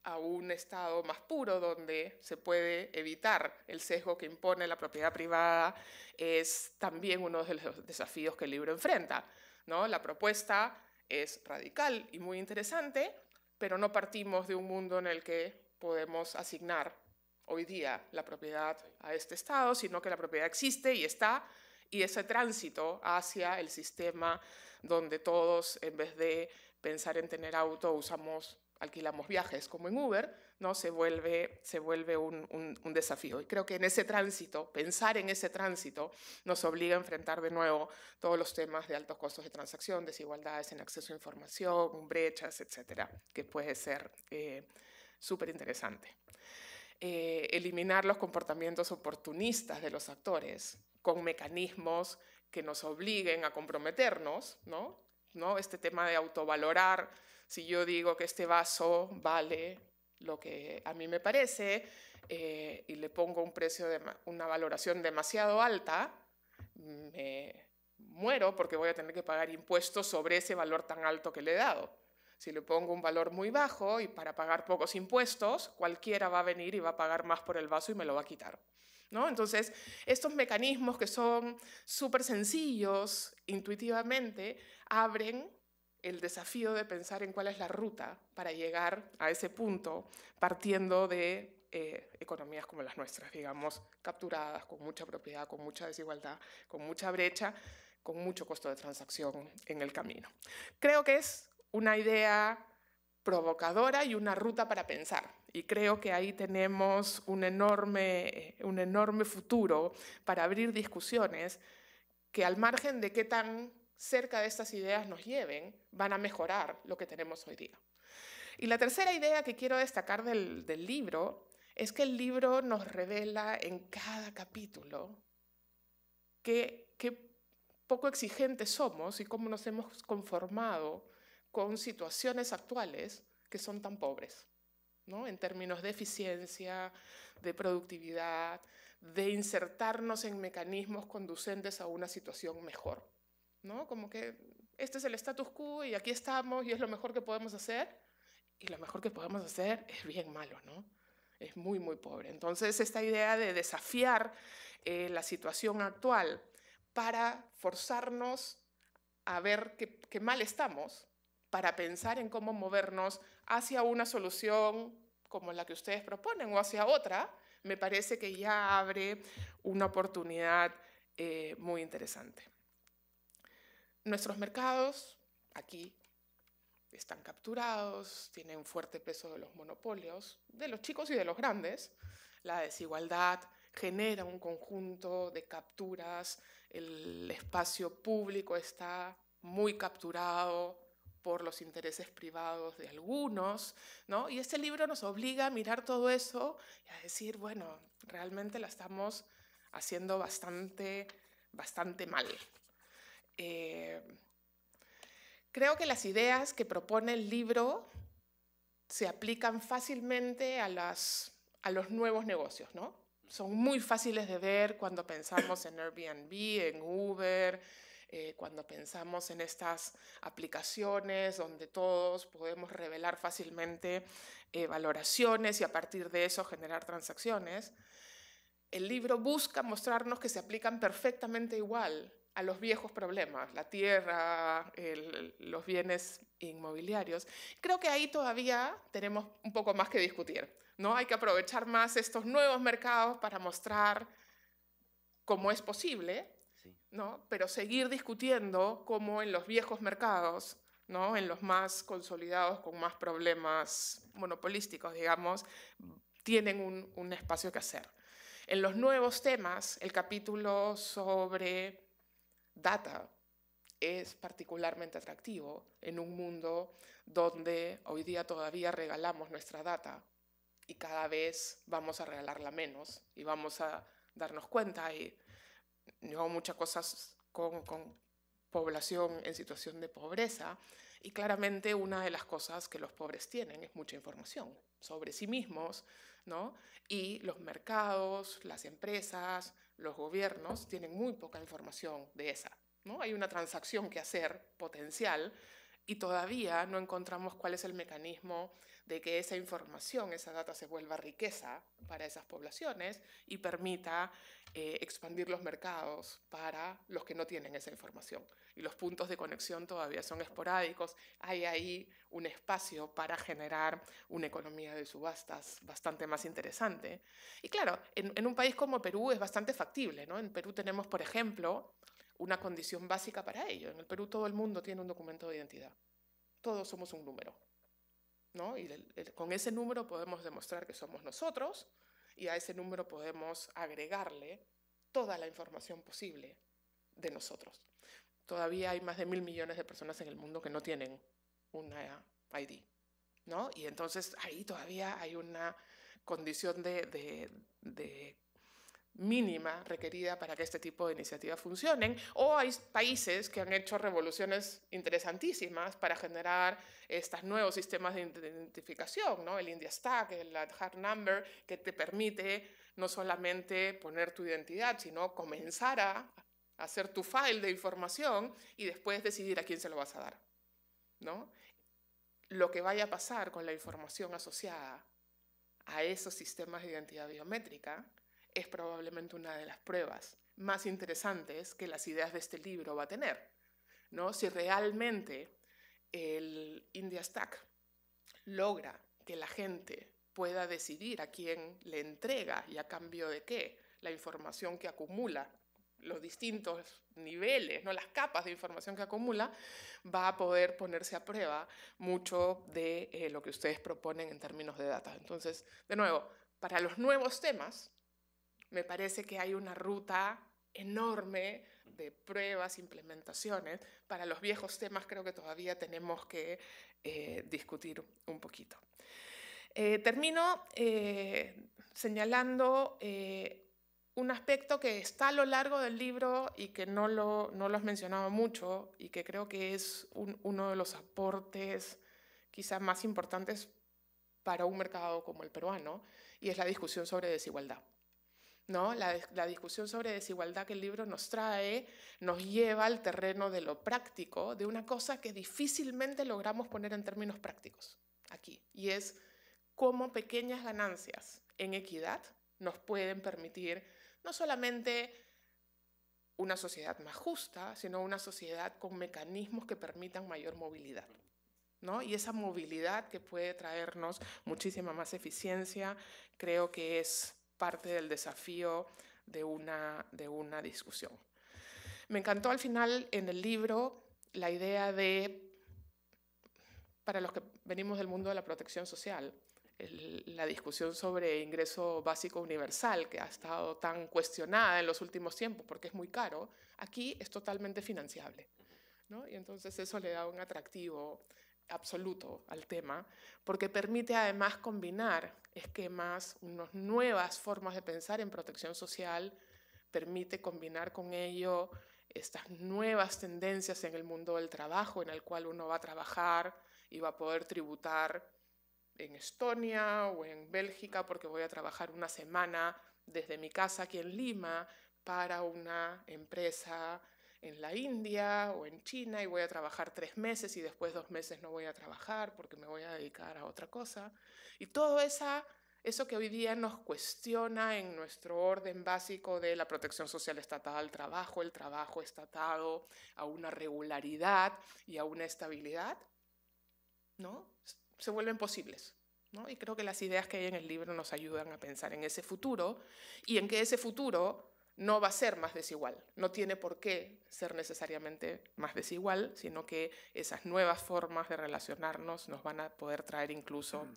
a un estado más puro donde se puede evitar el sesgo que impone la propiedad privada es también uno de los desafíos que el libro enfrenta? La propuesta es radical y muy interesante, pero no partimos de un mundo en el que podemos asignar hoy día la propiedad a este Estado, sino que la propiedad existe y está, y ese tránsito hacia el sistema donde todos, en vez de pensar en tener auto, usamos, alquilamos viajes como en Uber, ¿no? se vuelve, se vuelve un, desafío. Y creo que en ese tránsito, pensar en ese tránsito, nos obliga a enfrentar de nuevo todos los temas de altos costos de transacción, desigualdades en acceso a información, brechas, etcétera, que puede ser eh, súper interesante. Eh, eliminar los comportamientos oportunistas de los actores con mecanismos que nos obliguen a comprometernos, ¿no? ¿no? Este tema de autovalorar, si yo digo que este vaso vale lo que a mí me parece eh, y le pongo un precio de una valoración demasiado alta, me muero porque voy a tener que pagar impuestos sobre ese valor tan alto que le he dado. Si le pongo un valor muy bajo y para pagar pocos impuestos, cualquiera va a venir y va a pagar más por el vaso y me lo va a quitar. ¿no? Entonces, estos mecanismos que son súper sencillos intuitivamente abren el desafío de pensar en cuál es la ruta para llegar a ese punto, partiendo de eh, economías como las nuestras, digamos, capturadas con mucha propiedad, con mucha desigualdad, con mucha brecha, con mucho costo de transacción en el camino. Creo que es una idea provocadora y una ruta para pensar. Y creo que ahí tenemos un enorme, eh, un enorme futuro para abrir discusiones que al margen de qué tan cerca de estas ideas nos lleven, van a mejorar lo que tenemos hoy día. Y la tercera idea que quiero destacar del, libro es que el libro nos revela en cada capítulo qué poco exigentes somos y cómo nos hemos conformado con situaciones actuales que son tan pobres, ¿no? en términos de eficiencia, de productividad, de insertarnos en mecanismos conducentes a una situación mejor. ¿no? Como que este es el status quo y aquí estamos y es lo mejor que podemos hacer. Y lo mejor que podemos hacer es bien malo, ¿no? Es muy, muy pobre. Entonces, esta idea de desafiar eh, la situación actual para forzarnos a ver qué, mal estamos, para pensar en cómo movernos hacia una solución como la que ustedes proponen o hacia otra, me parece que ya abre una oportunidad eh, muy interesante. Nuestros mercados aquí están capturados, tienen fuerte peso de los monopolios, de los chicos y de los grandes. La desigualdad genera un conjunto de capturas, el espacio público está muy capturado por los intereses privados de algunos, ¿no? Y este libro nos obliga a mirar todo eso y a decir, bueno, realmente la estamos haciendo bastante, bastante mal. Eh, creo que las ideas que propone el libro se aplican fácilmente a, las, a los nuevos negocios, ¿no? Son muy fáciles de ver cuando pensamos en Airbnb, en Uber, eh, cuando pensamos en estas aplicaciones donde todos podemos revelar fácilmente eh, valoraciones y a partir de eso generar transacciones. El libro busca mostrarnos que se aplican perfectamente igual a los viejos problemas, la tierra, los bienes inmobiliarios. Creo que ahí todavía tenemos un poco más que discutir, ¿no? Hay que aprovechar más estos nuevos mercados para mostrar cómo es posible, ¿no? Pero seguir discutiendo cómo en los viejos mercados, ¿no? En los más consolidados, con más problemas monopolísticos, digamos, tienen un espacio que hacer. En los nuevos temas, el capítulo sobre data es particularmente atractivo en un mundo donde hoy día todavía regalamos nuestra data y cada vez vamos a regalarla menos y vamos a darnos cuenta y yo muchas cosas con, con población en situación de pobreza y claramente una de las cosas que los pobres tienen es mucha información sobre sí mismos, ¿no? Y los mercados, las empresas, los gobiernos tienen muy poca información de esa. ¿no? Hay una transacción que hacer potencial y todavía no encontramos cuál es el mecanismo de que esa información, esa data se vuelva riqueza para esas poblaciones y permita eh, expandir los mercados para los que no tienen esa información. Y los puntos de conexión todavía son esporádicos. Hay ahí un espacio para generar una economía de subastas bastante más interesante. Y claro, en, un país como Perú es bastante factible. ¿no? En Perú tenemos, por ejemplo, una condición básica para ello. En el Perú todo el mundo tiene un documento de identidad. Todos somos un número. ¿no? Y con ese número podemos demostrar que somos nosotros y a ese número podemos agregarle toda la información posible de nosotros. Todavía hay más de mil millones de personas en el mundo que no tienen una ID. ¿no? Y entonces ahí todavía hay una condición de mínima requerida para que este tipo de iniciativas funcionen, o hay países que han hecho revoluciones interesantísimas para generar estos nuevos sistemas de identificación, ¿no? el India Stack, el Hard Number, que te permite no solamente poner tu identidad, sino comenzar a hacer tu file de información y después decidir a quién se lo vas a dar. ¿no? Lo que vaya a pasar con la información asociada a esos sistemas de identidad biométrica es probablemente una de las pruebas más interesantes que las ideas de este libro va a tener. ¿no? Si realmente el India Stack logra que la gente pueda decidir a quién le entrega y a cambio de qué la información que acumula, los distintos niveles, ¿no? las capas de información que acumula, va a poder ponerse a prueba mucho de eh, lo que ustedes proponen en términos de datos. Entonces, de nuevo, para los nuevos temas, me parece que hay una ruta enorme de pruebas, implementaciones. Para los viejos temas creo que todavía tenemos que eh, discutir un poquito. Eh, termino eh, señalando un aspecto que está a lo largo del libro y que no lo, no has mencionado mucho y que creo que es uno de los aportes quizás más importantes para un mercado como el peruano, y es la discusión sobre desigualdad. ¿no? La, discusión sobre desigualdad que el libro nos trae nos lleva al terreno de lo práctico, de una cosa que difícilmente logramos poner en términos prácticos aquí, y es cómo pequeñas ganancias en equidad nos pueden permitir no solamente una sociedad más justa, sino una sociedad con mecanismos que permitan mayor movilidad. ¿No? Y esa movilidad que puede traernos muchísima más eficiencia, creo que es parte del desafío de una, de una discusión. Me encantó al final en el libro la idea de, para los que venimos del mundo de la protección social, la discusión sobre ingreso básico universal, que ha estado tan cuestionada en los últimos tiempos porque es muy caro, aquí es totalmente financiable. Y entonces eso le da un atractivo absoluto al tema, porque permite además combinar esquemas, unas nuevas formas de pensar en protección social, permite combinar con ello estas nuevas tendencias en el mundo del trabajo, en el cual uno va a trabajar y va a poder tributar en Estonia o en Bélgica, porque voy a trabajar una semana desde mi casa aquí en Lima para una empresa en la India o en China y voy a trabajar tres meses y después dos meses no voy a trabajar porque me voy a dedicar a otra cosa. Y todo esa, eso que hoy día nos cuestiona en nuestro orden básico de la protección social estatal al trabajo, el trabajo estatado a una regularidad y a una estabilidad, ¿no? Se vuelven posibles. ¿no? Y creo que las ideas que hay en el libro nos ayudan a pensar en ese futuro y en que ese futuro no va a ser más desigual, no tiene por qué ser necesariamente más desigual, sino que esas nuevas formas de relacionarnos nos van a poder traer incluso mm.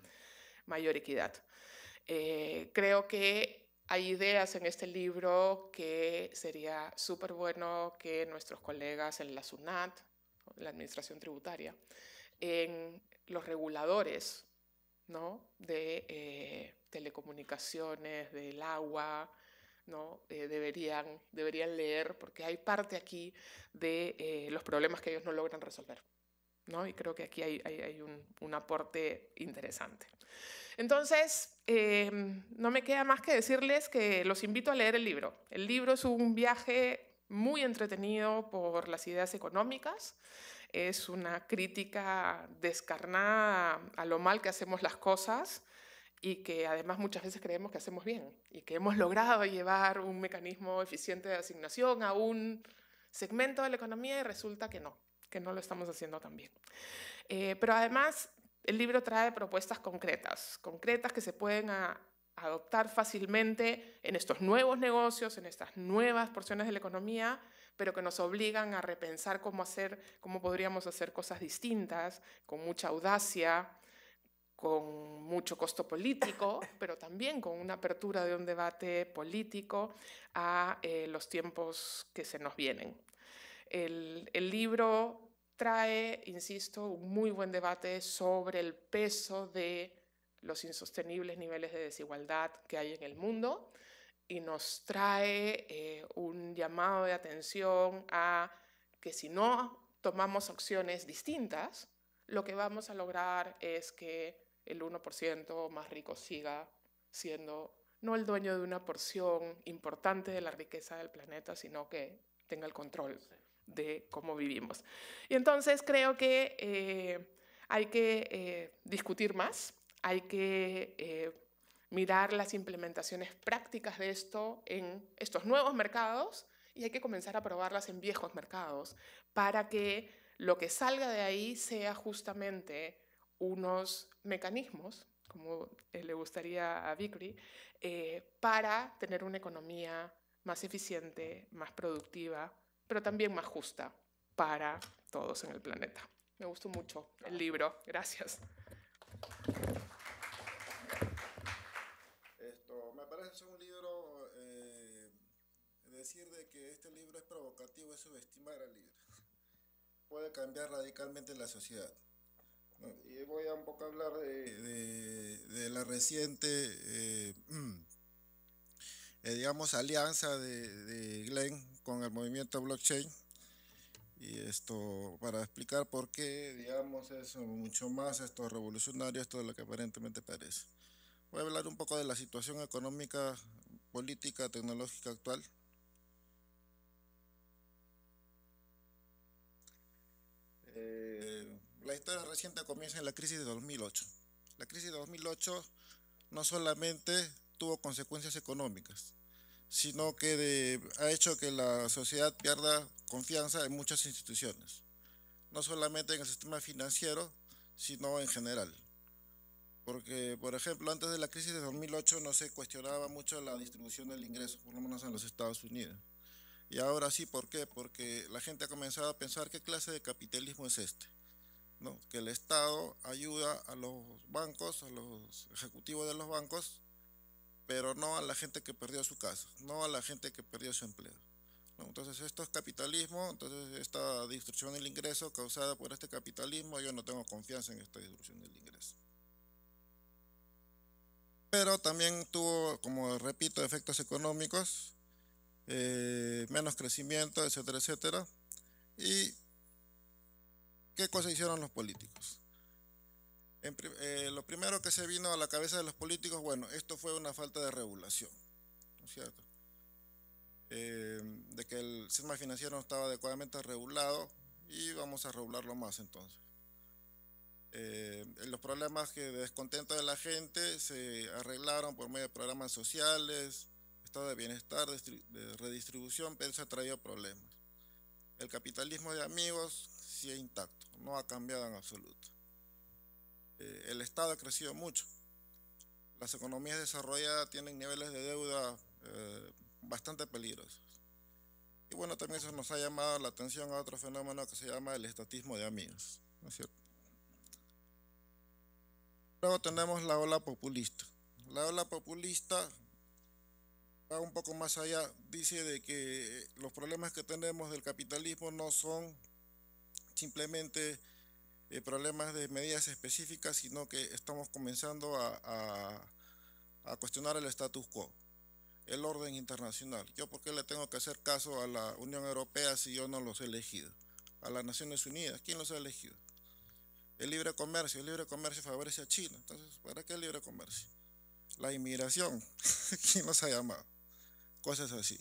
mayor equidad. Eh, creo que hay ideas en este libro que sería súper bueno que nuestros colegas en la SUNAT, la Administración Tributaria, en los reguladores ¿no? de eh, telecomunicaciones, del agua, ¿no? Eh, deberían, deberían leer, porque hay parte aquí de eh, los problemas que ellos no logran resolver. ¿no? Y creo que aquí hay, un, aporte interesante. Entonces, em, no me queda más que decirles que los invito a leer el libro. El libro es un viaje muy entretenido por las ideas económicas. Es una crítica descarnada a lo mal que hacemos las cosas y que además muchas veces creemos que hacemos bien y que hemos logrado llevar un mecanismo eficiente de asignación a un segmento de la economía y resulta que no, que no lo estamos haciendo tan bien. Eh, pero además el libro trae propuestas concretas, concretas que se pueden adoptar fácilmente en estos nuevos negocios, en estas nuevas porciones de la economía, pero que nos obligan a repensar cómo hacer, cómo podríamos hacer cosas distintas, con mucha audacia, con mucho costo político, (laughs) pero también con una apertura de un debate político a eh, los tiempos que se nos vienen. El, libro trae, insisto, un muy buen debate sobre el peso de los insostenibles niveles de desigualdad que hay en el mundo y nos trae eh, un llamado de atención a que si no tomamos acciones distintas, lo que vamos a lograr es que el 1% más rico siga siendo no el dueño de una porción importante de la riqueza del planeta, sino que tenga el control de cómo vivimos. Y entonces creo que eh, hay que eh, discutir más, hay que eh, mirar las implementaciones prácticas de esto en estos nuevos mercados y hay que comenzar a probarlas en viejos mercados para que lo que salga de ahí sea justamente unos mecanismos, como eh, le gustaría a Vickery, eh, para tener una economía más eficiente, más productiva, pero también más justa para todos en el planeta. Me gustó mucho el libro. Gracias. Esto, me parece un libro, eh, decir de que este libro es provocativo es subestimar al libro. Puede cambiar radicalmente la sociedad. Y voy a un poco hablar de, la reciente, eh, (clears throat) eh, digamos, alianza de, Glenn con el movimiento blockchain. Y esto para explicar por qué, digamos, es mucho más esto revolucionario, esto de lo que aparentemente parece. Voy a hablar un poco de la situación económica, política, tecnológica actual. Eh, la historia reciente comienza en la crisis de 2008. La crisis de 2008 no solamente tuvo consecuencias económicas, sino que ha hecho que la sociedad pierda confianza en muchas instituciones, no solamente en el sistema financiero, sino en general. Porque, por ejemplo, antes de la crisis de 2008 no se cuestionaba mucho la distribución del ingreso, por lo menos en los Estados Unidos. Y ahora sí, ¿por qué? Porque la gente ha comenzado a pensar qué clase de capitalismo es este que el Estado ayuda a los bancos, a los ejecutivos de los bancos, pero no a la gente que perdió su casa, no a la gente que perdió su empleo. Entonces esto es capitalismo, entonces esta destrucción del ingreso causada por este capitalismo, yo no tengo confianza en esta destrucción del ingreso. Pero también tuvo, como repito, efectos económicos, eh, menos crecimiento, etcétera, etcétera. Y ¿Qué cosa hicieron los políticos? Eh, lo primero que se vino a la cabeza de los políticos, bueno, esto fue una falta de regulación, ¿no es cierto? Eh, de que el sistema financiero no estaba adecuadamente regulado y vamos a regularlo más entonces. Eh, los problemas que de descontento de la gente se arreglaron por medio de programas sociales, estado de bienestar, de redistribución, pero eso ha traído problemas. El capitalismo de amigos sigue intacto, no ha cambiado en absoluto. Eh, el Estado ha crecido mucho. Las economías desarrolladas tienen niveles de deuda eh, bastante peligrosos. Y bueno, también eso nos ha llamado la atención a otro fenómeno que se llama el estatismo de amigos, Luego tenemos la ola populista. La ola populista va un poco más allá, dice de que los problemas que tenemos del capitalismo no son simplemente eh, problemas de medidas específicas, sino que estamos comenzando a, cuestionar el status quo, el orden internacional. ¿Yo por qué le tengo que hacer caso a la Unión Europea si yo no los he elegido? A las Naciones Unidas, ¿quién los ha elegido? El libre comercio, el libre comercio favorece a China, entonces, ¿para qué el libre comercio? La inmigración, (laughs) ¿quién nos ha llamado? Cosas así.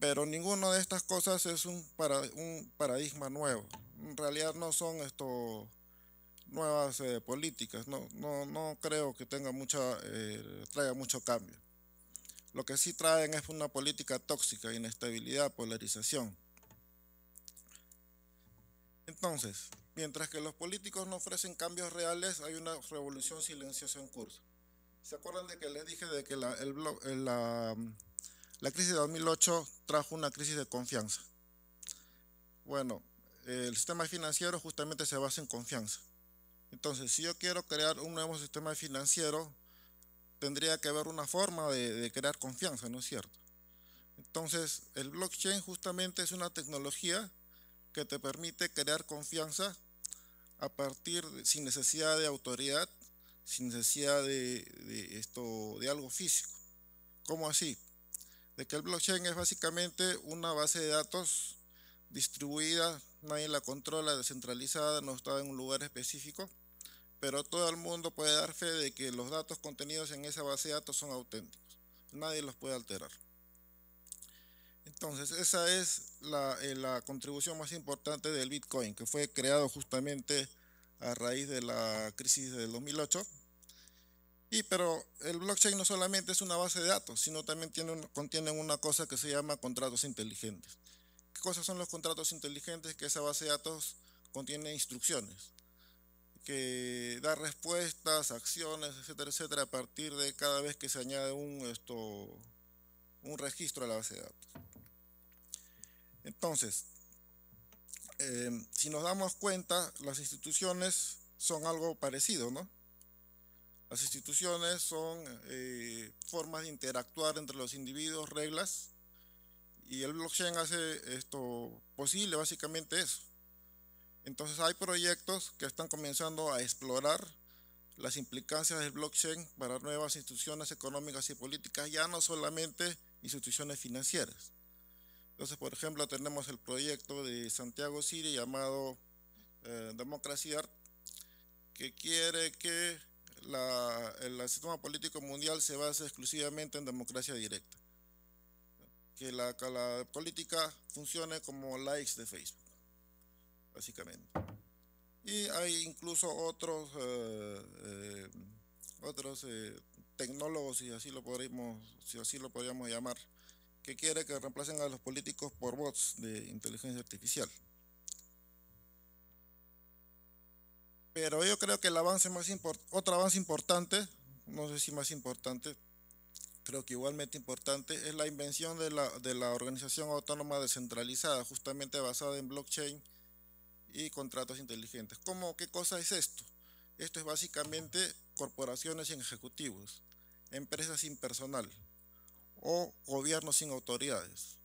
Pero ninguna de estas cosas es un, para, un paradigma nuevo. En realidad no son estos nuevas eh, políticas. No, no, creo que tenga mucha, eh, traiga mucho cambio. Lo que sí traen es una política tóxica, inestabilidad, polarización. Entonces, mientras que los políticos no ofrecen cambios reales, hay una revolución silenciosa en curso. ¿Se acuerdan de que les dije de que el eh, la, la crisis de 2008 trajo una crisis de confianza. Bueno, el sistema financiero justamente se basa en confianza. Entonces, si yo quiero crear un nuevo sistema financiero, tendría que haber una forma de, crear confianza, ¿no es cierto? Entonces, el blockchain justamente es una tecnología que te permite crear confianza a partir sin necesidad de autoridad, sin necesidad de, de, esto de algo físico. ¿Cómo así? de que el blockchain es básicamente una base de datos distribuida, nadie la controla, descentralizada, no está en un lugar específico, pero todo el mundo puede dar fe de que los datos contenidos en esa base de datos son auténticos, nadie los puede alterar. Entonces, esa es la, eh, contribución más importante del Bitcoin, que fue creado justamente a raíz de la crisis del 2008 y pero el blockchain no solamente es una base de datos, sino también tiene contiene una cosa que se llama contratos inteligentes. ¿Qué cosas son los contratos inteligentes? Que esa base de datos contiene instrucciones que da respuestas, acciones, etcétera, etcétera, a partir de cada vez que se añade un, esto, un registro a la base de datos. Entonces, eh, si nos damos cuenta, las instituciones son algo parecido, ¿no? Las instituciones son eh, formas de interactuar entre los individuos, reglas, y el blockchain hace esto posible, básicamente eso. Entonces hay proyectos que están comenzando a explorar las implicancias del blockchain para nuevas instituciones económicas y políticas, ya no solamente instituciones financieras. Entonces, por ejemplo, tenemos el proyecto de Santiago Siri llamado eh, Democracy Art, que quiere que el sistema político mundial se basa exclusivamente en democracia directa. Que la, política funcione como likes de Facebook, básicamente. Y hay incluso otros, eh, eh, otros eh, tecnólogos, si así, lo podríamos, si así lo podríamos llamar, que quiere que reemplacen a los políticos por bots de inteligencia artificial. Pero yo creo que el avance más importante, otro avance importante, no sé si más importante, creo que igualmente importante, es la invención de la, de la organización autónoma descentralizada, justamente basada en blockchain y contratos inteligentes. ¿Cómo, qué cosa es esto? Esto es básicamente corporaciones sin ejecutivos, empresas sin personal o gobiernos sin autoridades,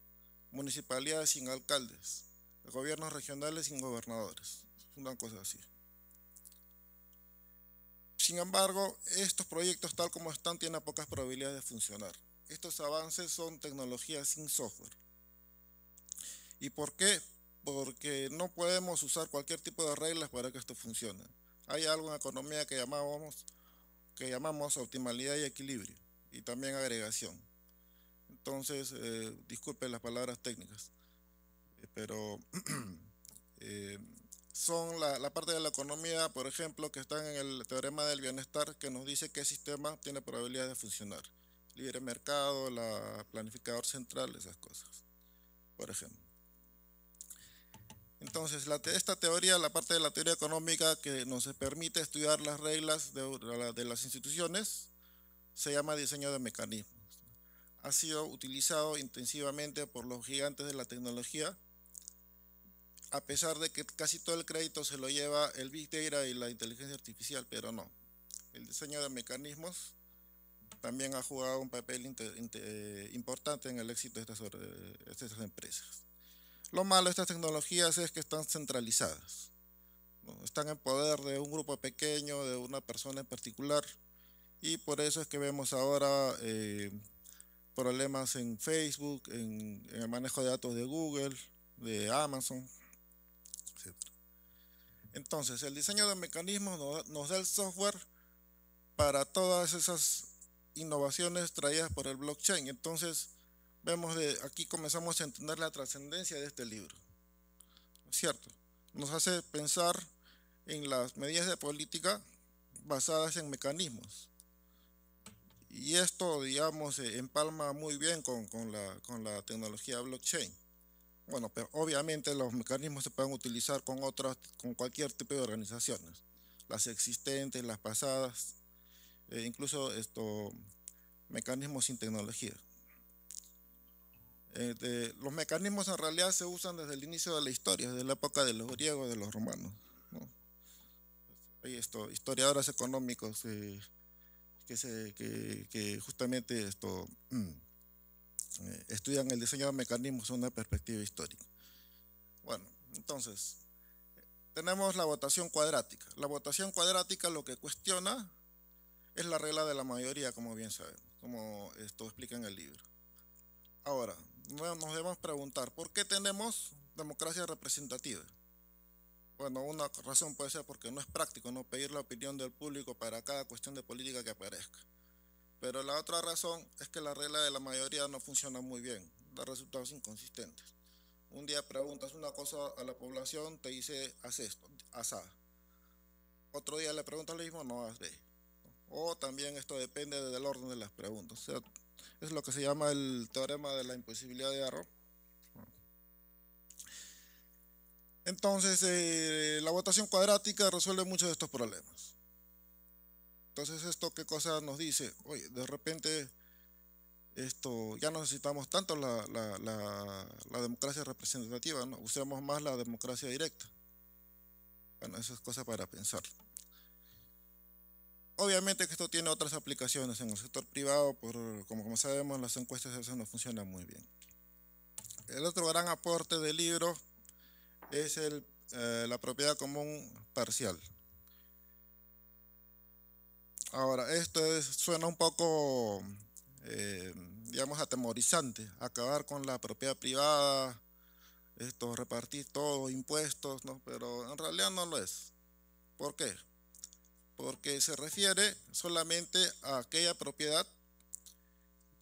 municipalidades sin alcaldes, gobiernos regionales sin gobernadores. Una cosa así. Sin embargo, estos proyectos tal como están tienen pocas probabilidades de funcionar. Estos avances son tecnologías sin software. ¿Y por qué? Porque no podemos usar cualquier tipo de reglas para que esto funcione. Hay algo en economía que llamamos, que llamamos optimalidad y equilibrio, y también agregación. Entonces, eh, disculpen las palabras técnicas, eh, pero (clears throat) eh, son la, la, parte de la economía, por ejemplo, que están en el teorema del bienestar, que nos dice qué sistema tiene probabilidad de funcionar. Libre mercado, la planificador central, esas cosas, por ejemplo. Entonces, esta teoría, la parte de la teoría económica que nos permite estudiar las reglas de las instituciones, se llama diseño de mecanismos. Ha sido utilizado intensivamente por los gigantes de la tecnología a pesar de que casi todo el crédito se lo lleva el Big Data y la inteligencia artificial, pero no. El diseño de mecanismos también ha jugado un papel eh, importante en el éxito eh, de estas, empresas. Lo malo de estas tecnologías es que están centralizadas. Están en poder de un grupo pequeño, de una persona en particular, y por eso es que vemos ahora eh, problemas en Facebook, en, en el manejo de datos de Google, de Amazon, entonces, el diseño de mecanismos nos da el software para todas esas innovaciones traídas por el blockchain. Entonces, vemos de aquí comenzamos a entender la trascendencia de este libro. ¿Cierto? Nos hace pensar en las medidas de política basadas en mecanismos. Y esto, digamos, empalma muy bien con la tecnología blockchain. Bueno, pero obviamente los mecanismos se pueden utilizar con otras, con cualquier tipo de organizaciones, las existentes, las pasadas, e incluso estos mecanismos sin tecnología. Eh, los mecanismos en realidad se usan desde el inicio de la historia, desde la época de los griegos, de los romanos. Hay historiadores económicos eh, que, que justamente esto mm, eh, estudian el diseño de mecanismos desde una perspectiva histórica. Bueno, entonces, tenemos la votación cuadrática. La votación cuadrática lo que cuestiona es la regla de la mayoría, como bien sabemos, como esto explica en el libro. Ahora, nos debemos preguntar, ¿por qué tenemos democracia representativa? Bueno, una razón puede ser porque no es práctico no pedir la opinión del público para cada cuestión de política que aparezca. Pero la otra razón es que la regla de la mayoría no funciona muy bien, da resultados inconsistentes. Un día preguntas una cosa a la población, te dice, haz esto, haz A. Otro día le preguntas lo mismo, no haz B. O también esto depende del orden de las preguntas. es lo que se llama el teorema de la imposibilidad de error. Entonces, eh, la votación cuadrática resuelve muchos de estos problemas. Entonces esto qué cosa nos dice, oye, de repente esto ya no necesitamos tanto la, democracia representativa, ¿no? usamos más la democracia directa. Bueno, eso es cosa para pensar. Obviamente que esto tiene otras aplicaciones en el sector privado, por, como, como sabemos las encuestas veces no funcionan muy bien. El otro gran aporte del libro es el, eh, la propiedad común parcial. Ahora, esto suena un poco, eh, digamos, atemorizante. Acabar con la propiedad privada, esto, repartir todos impuestos, Pero en realidad no lo es. ¿Por qué? Porque se refiere solamente a aquella propiedad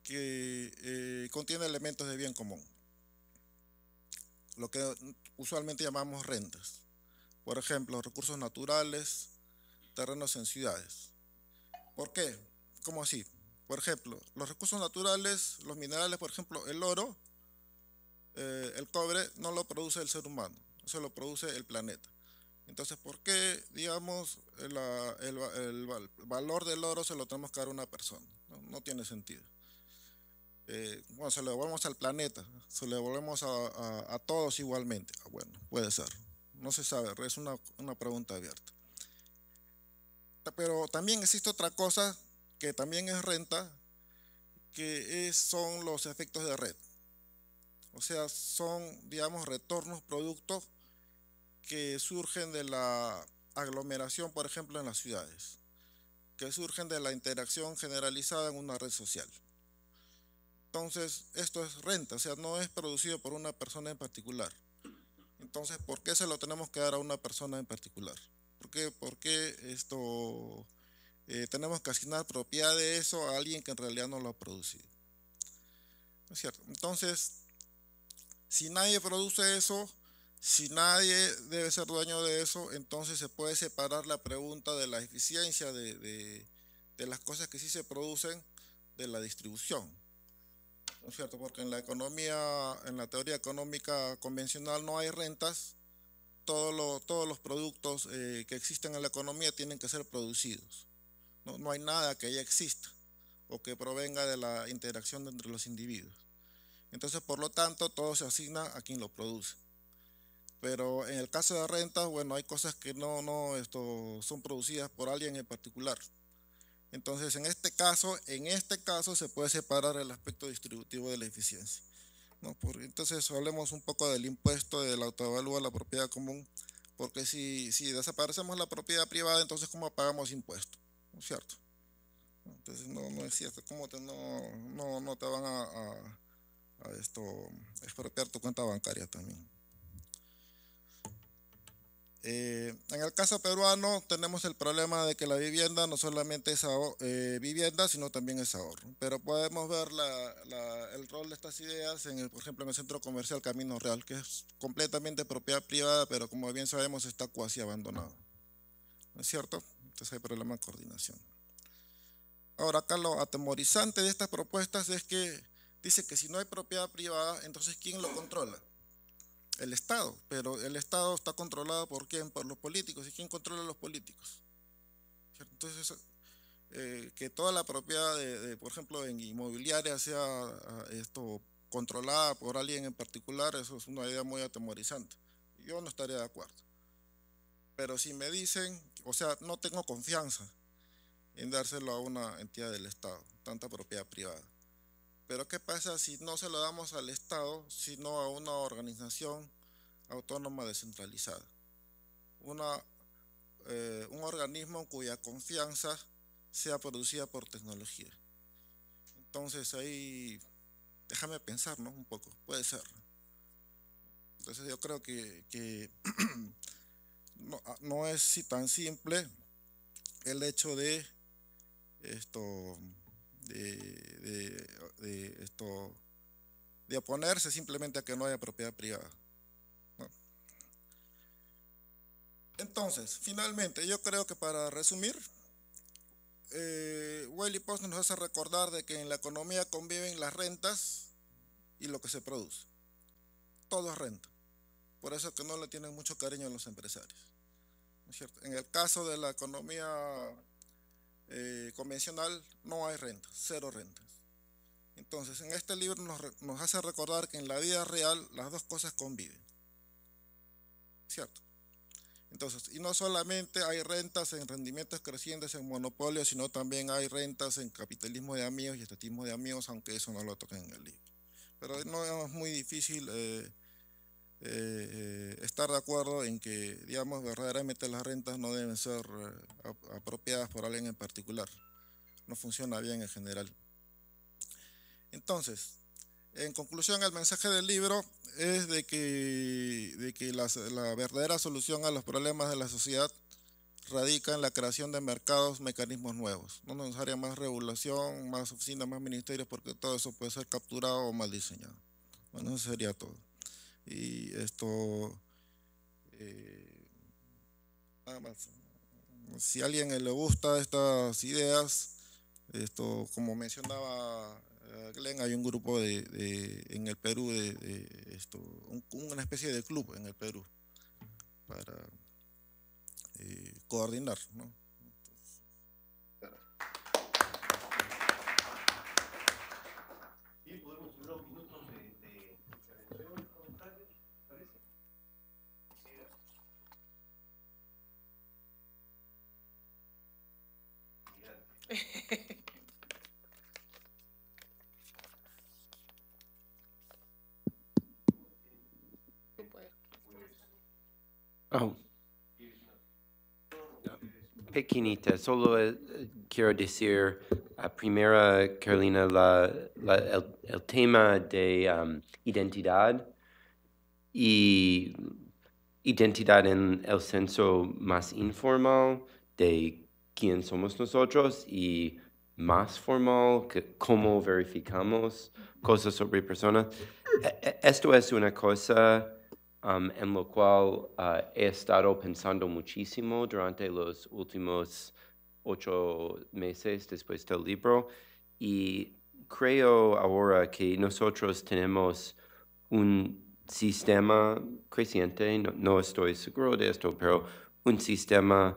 que eh, contiene elementos de bien común, lo que usualmente llamamos rentas. Por ejemplo, recursos naturales, terrenos en ciudades. ¿Por qué? ¿Cómo así? Por ejemplo, los recursos naturales, los minerales, por ejemplo, el oro, eh, el cobre, no lo produce el ser humano, se lo produce el planeta. Entonces, ¿por qué, digamos, el, valor del oro se lo tenemos que dar a una persona? No, tiene sentido. Eh, bueno, se lo devolvemos al planeta, se lo devolvemos a, todos igualmente. Ah, bueno, puede ser. No se sabe, es una pregunta abierta pero también existe otra cosa que también es renta, que son los efectos de red. O sea, son, digamos, retornos, productos que surgen de la aglomeración, por ejemplo, en las ciudades, que surgen de la interacción generalizada en una red social. Entonces, esto es renta, o sea, no es producido por una persona en particular. Entonces, ¿por qué se lo tenemos que dar a una persona en particular? ¿Por qué, esto eh, tenemos que asignar propiedad de eso a alguien que en realidad no lo ha producido? cierto? Entonces, si nadie produce eso, si nadie debe ser dueño de eso, entonces se puede separar la pregunta de la eficiencia de, las cosas que sí se producen de la distribución. cierto? Porque en la economía, en la teoría económica convencional no hay rentas, todos los productos eh, que existen en la economía tienen que ser producidos. No, hay nada que ya exista o que provenga de la interacción entre los individuos. Entonces, por lo tanto, todo se asigna a quien lo produce. Pero en el caso de rentas, bueno, hay cosas que no, no esto, son producidas por alguien en particular. Entonces, en este caso, en este caso se puede separar el aspecto distributivo de la eficiencia. ¿no? entonces hablemos un poco del impuesto del autovalúo a la propiedad común, porque si, si desaparecemos la propiedad privada, entonces ¿cómo pagamos impuestos? ¿No es cierto? Entonces no, no es cierto, ¿cómo te, no, no, te van a, a esto expropiar tu cuenta bancaria también? Eh, en el caso peruano tenemos el problema de que la vivienda no solamente es eh, vivienda, sino también es ahorro. Pero podemos ver el rol de estas ideas, en el, por ejemplo, en el centro comercial Camino Real, que es completamente propiedad privada, pero como bien sabemos está cuasi abandonado. ¿No es cierto? Entonces hay problema de coordinación. Ahora, acá lo atemorizante de estas propuestas es que dice que si no hay propiedad privada, entonces ¿quién lo controla? el Estado, pero el Estado está controlado por quién, por los políticos, y quién controla a los políticos. Entonces, eh, que toda la propiedad, de, por ejemplo, en inmobiliaria sea ah, esto controlada por alguien en particular, eso es una idea muy atemorizante. Yo no estaría de acuerdo. Pero si me dicen, o sea, no tengo confianza en dárselo a una entidad del Estado, tanta propiedad privada. Pero ¿qué pasa si no se lo damos al Estado, sino a una organización autónoma descentralizada? Eh, un organismo cuya confianza sea producida por tecnología. Entonces ahí, déjame pensar, ¿no? Un poco, puede ser. Entonces yo creo que, (clears throat) no, ah, no, es tan simple el hecho de esto de, esto, de oponerse simplemente a que no haya propiedad privada. Entonces, finalmente, yo creo que para resumir, eh, Post nos hace recordar de que en la economía conviven las rentas y lo que se produce. Todo es renta. Por eso que no le tienen mucho cariño a los empresarios. En el caso de la economía eh, convencional no hay renta, cero rentas Entonces, en este libro nos, hace recordar que en la vida real las dos cosas conviven. ¿Cierto? Entonces, y no solamente hay rentas en rendimientos crecientes, en monopolio, sino también hay rentas en capitalismo de amigos y estatismo de amigos, aunque eso no lo toca en el libro. Pero no es muy difícil eh, eh, estar de acuerdo en que, digamos, verdaderamente las rentas no deben ser eh, apropiadas por alguien en particular. No funciona bien en general. Entonces, en conclusión, el mensaje del libro es de que, de que la, la verdadera solución a los problemas de la sociedad radica en la creación de mercados, mecanismos nuevos. No necesaria más regulación, más oficinas, más ministerios, porque todo eso puede ser capturado o mal diseñado. Bueno, eso sería todo y esto eh, nada si a alguien le gusta estas ideas esto como mencionaba eh, Glenn hay un grupo de, en el Perú de, esto una especie de club en el Perú para eh, coordinar ¿no? pequeñita, solo eh, quiero decir, a eh, primera, Carolina, la, el, tema de um, identidad y identidad en el senso más informal de quién somos nosotros y más formal, que cómo verificamos cosas sobre personas. E, e, esto es una cosa Um, en lo cual uh, he estado pensando muchísimo durante los últimos ocho meses después del libro y creo ahora que nosotros tenemos un sistema creciente, no, estoy seguro de esto, pero un sistema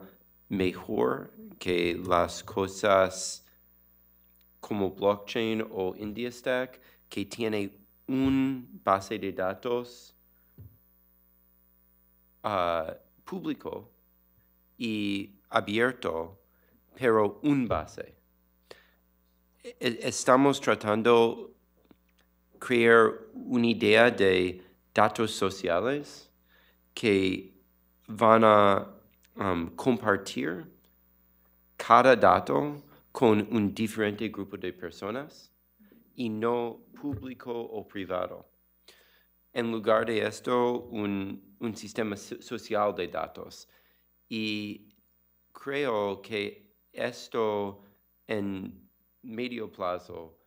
mejor que las cosas como blockchain o India Stack que tiene un base de datos Ah, público y abierto, pero un base. E-, e-, estamos tratando crear una idea de datos sociales que van a um, compartir cada dato con un diferente grupo de personas y no público o privado. En lugar de esto, un un sistema social de datos. Y creo que esto en medio plazo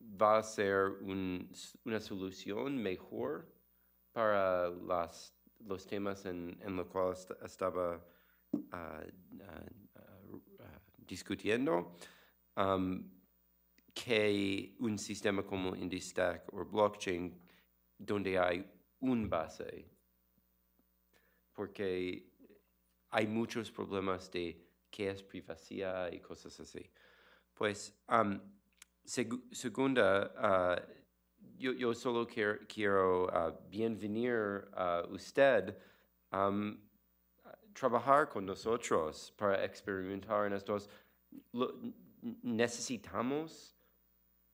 va a ser una solución mejor para los temas en, los cuales estaba ah, ah, ah, discutiendo um, que un sistema como IndiStack o blockchain donde hay un base porque hay muchos problemas de qué es privacidad y cosas así. Pues, segunda, ah, yo, solo quiero, ah, bienvenir a usted trabajar con nosotros para experimentar en estos. necesitamos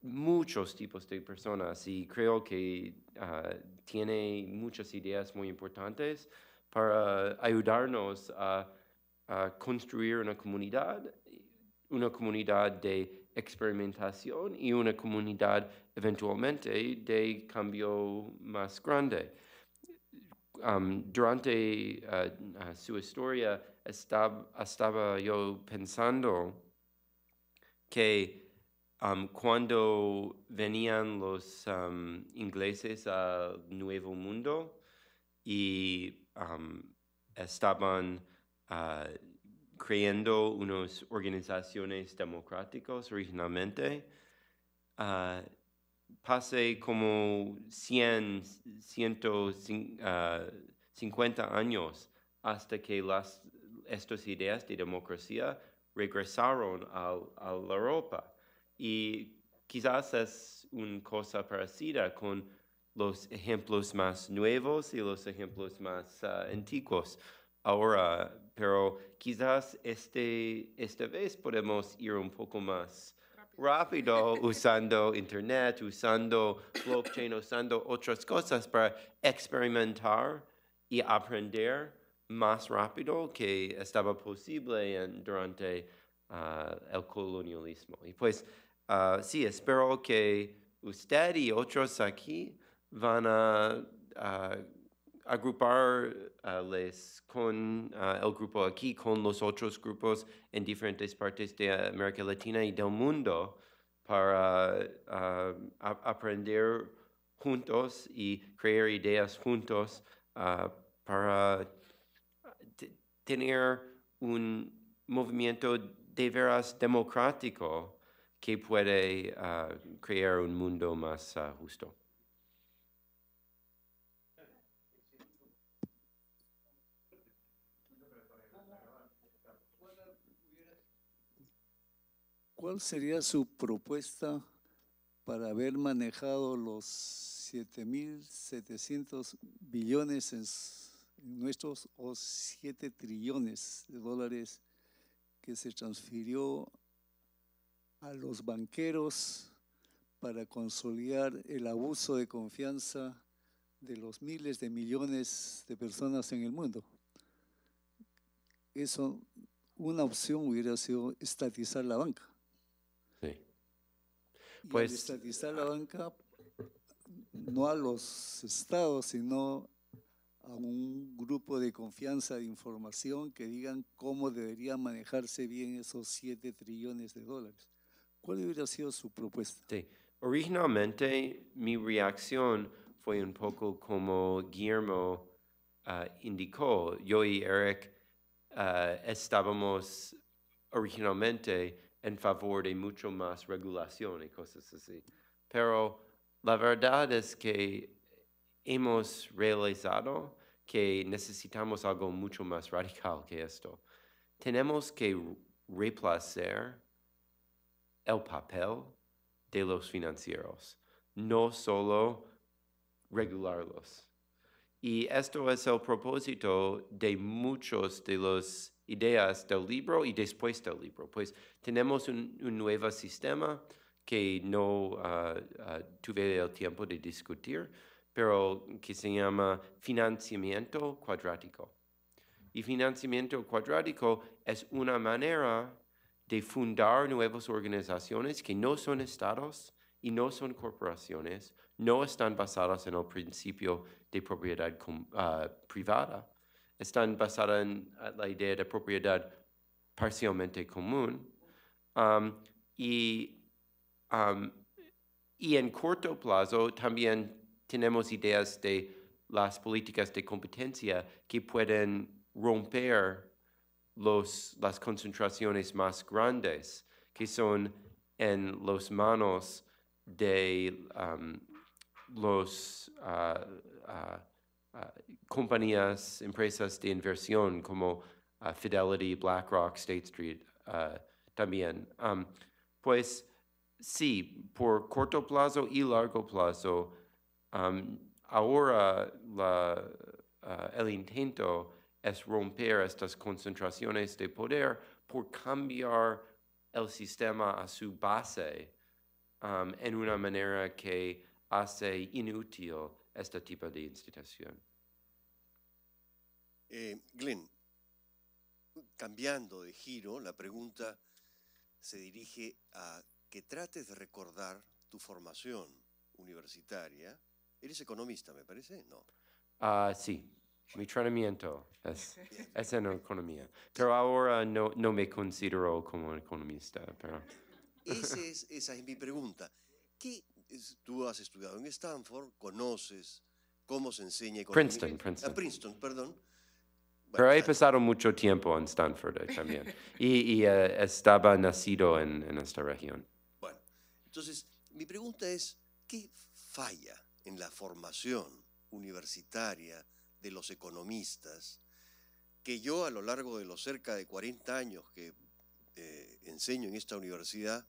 muchos tipos de personas y creo que ah, tiene muchas ideas muy importantes para eh, ayudarnos a, construir una comunidad, una comunidad de experimentación y una comunidad eventualmente de cambio más grande. Um, durante eh, eh, su historia estaba, yo pensando que um, cuando venían los um, ingleses al Nuevo Mundo, y um, estaban ah, creando unas organizaciones democráticas originalmente. Ah, pasé como 100, 150 ah, años hasta que las, estas ideas de democracia regresaron a, a la Europa. Y quizás es una cosa parecida con los ejemplos más nuevos y los ejemplos más ah, antiguos ahora, pero quizás este, esta vez podemos ir un poco más rápido, (laughs) usando Internet, usando blockchain, usando otras cosas para experimentar y aprender más rápido que estaba posible durante ah, el colonialismo. Y pues ah, sí, espero que usted y otros aquí van a, agruparles eh, con eh, el grupo aquí, con los otros grupos en diferentes partes de América Latina y del mundo para eh, aprender juntos y crear ideas juntos para tener un movimiento de veras democrático que puede crear un mundo más justo. ¿Cuál sería su propuesta para haber manejado los 7.700 billones en nuestros o 7 trillones de dólares que se transfirió a los banqueros para consolidar el abuso de confianza de los miles de millones de personas en el mundo. Eso, una opción hubiera sido estatizar la banca. Pues, y estatizar la banca no a los estados, sino a un grupo de confianza de información que digan cómo debería manejarse bien esos 7 trillones de dólares. ¿Cuál hubiera sido su propuesta? Sí. Originalmente mi reacción fue un poco como Guillermo ah, indicó. Yo y Eric ah, estábamos originalmente en favor de mucho más regulación y cosas así. Pero la verdad es que hemos realizado que necesitamos algo mucho más (laughs) radical que esto. Tenemos que reemplazar el papel de los financieros, no solo regularlos. Y esto es el propósito de muchos de los ideas del libro y después del libro. Pues tenemos un, nuevo sistema que no ah, ah, tuve el tiempo de discutir, pero que se llama financiamiento cuadrático. Y financiamiento cuadrático es una manera de fundar nuevas organizaciones que no son estados y no son corporaciones, no están basadas en el principio de propiedad ah, privada, están basadas en la idea de propiedad parcialmente común. Um, um, y, en corto plazo también tenemos ideas de las políticas de competencia que pueden romper los, las concentraciones más grandes que son en las manos de um, los uh, uh, Ah, compañías, empresas de inversión como ah, Fidelity, BlackRock, State Street ah, también. pues sí, por corto plazo y largo plazo, ahora el intento es romper estas concentraciones de poder por cambiar el sistema a su base en una manera que hace inútil este tipo de institución. Eh, Glenn, cambiando de giro, la pregunta se dirige a que trates de recordar tu formación universitaria. Eres economista, me parece, ¿no? Ah, sí. Mi entrenamiento es, en economía. Pero ahora no, no me considero como economista. Pero... esa es mi pregunta. ¿Qué, tú has estudiado en Stanford, conoces cómo se enseña economía. Princeton, Princeton. Ah, Princeton, perdón. Pero he pasado mucho tiempo en Stanford eh, también. y, eh, estaba nacido en, esta región. Bueno, entonces, mi pregunta es, ¿qué falla en la formación universitaria de los economistas que yo a lo largo de los cerca de 40 años que eh, enseño en esta universidad,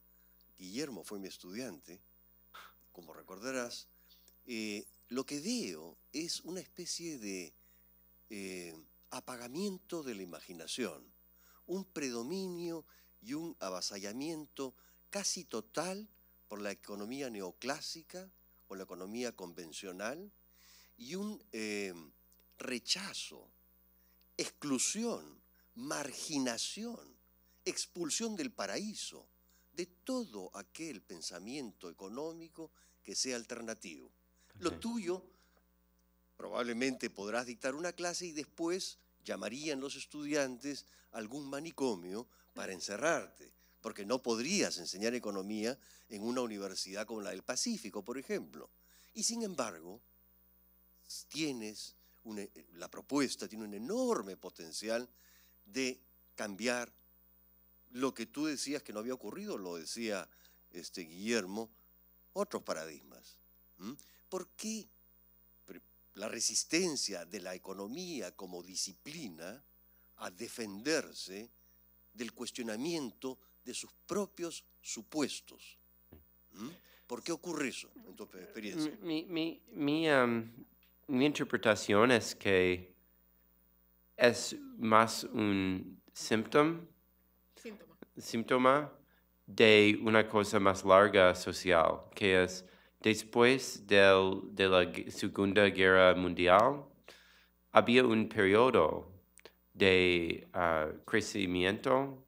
Guillermo fue mi estudiante, como recordarás, eh, lo que veo es una especie de eh, apagamiento de la imaginación, un predominio y un avasallamiento casi total por la economía neoclásica o la economía convencional y un eh, rechazo, exclusión, marginación, expulsión del paraíso, de todo aquel pensamiento económico que sea alternativo. Lo tuyo, probablemente podrás dictar una clase y después llamarían los estudiantes a algún manicomio para encerrarte, porque no podrías enseñar economía en una universidad como la del Pacífico, por ejemplo. Y sin embargo, tienes e, la propuesta tiene un enorme potencial de cambiar lo que tú decías que no había ocurrido, lo decía este Guillermo, otros paradigmas. ¿Por qué la resistencia de la economía como disciplina a defenderse del cuestionamiento de sus propios supuestos? ¿Por qué ocurre eso experiencia? Mi, mi, mi interpretación es que es más un síntoma Síntoma. de una cosa más larga social, que es después de la Segunda Guerra Mundial, había un periodo de ah, crecimiento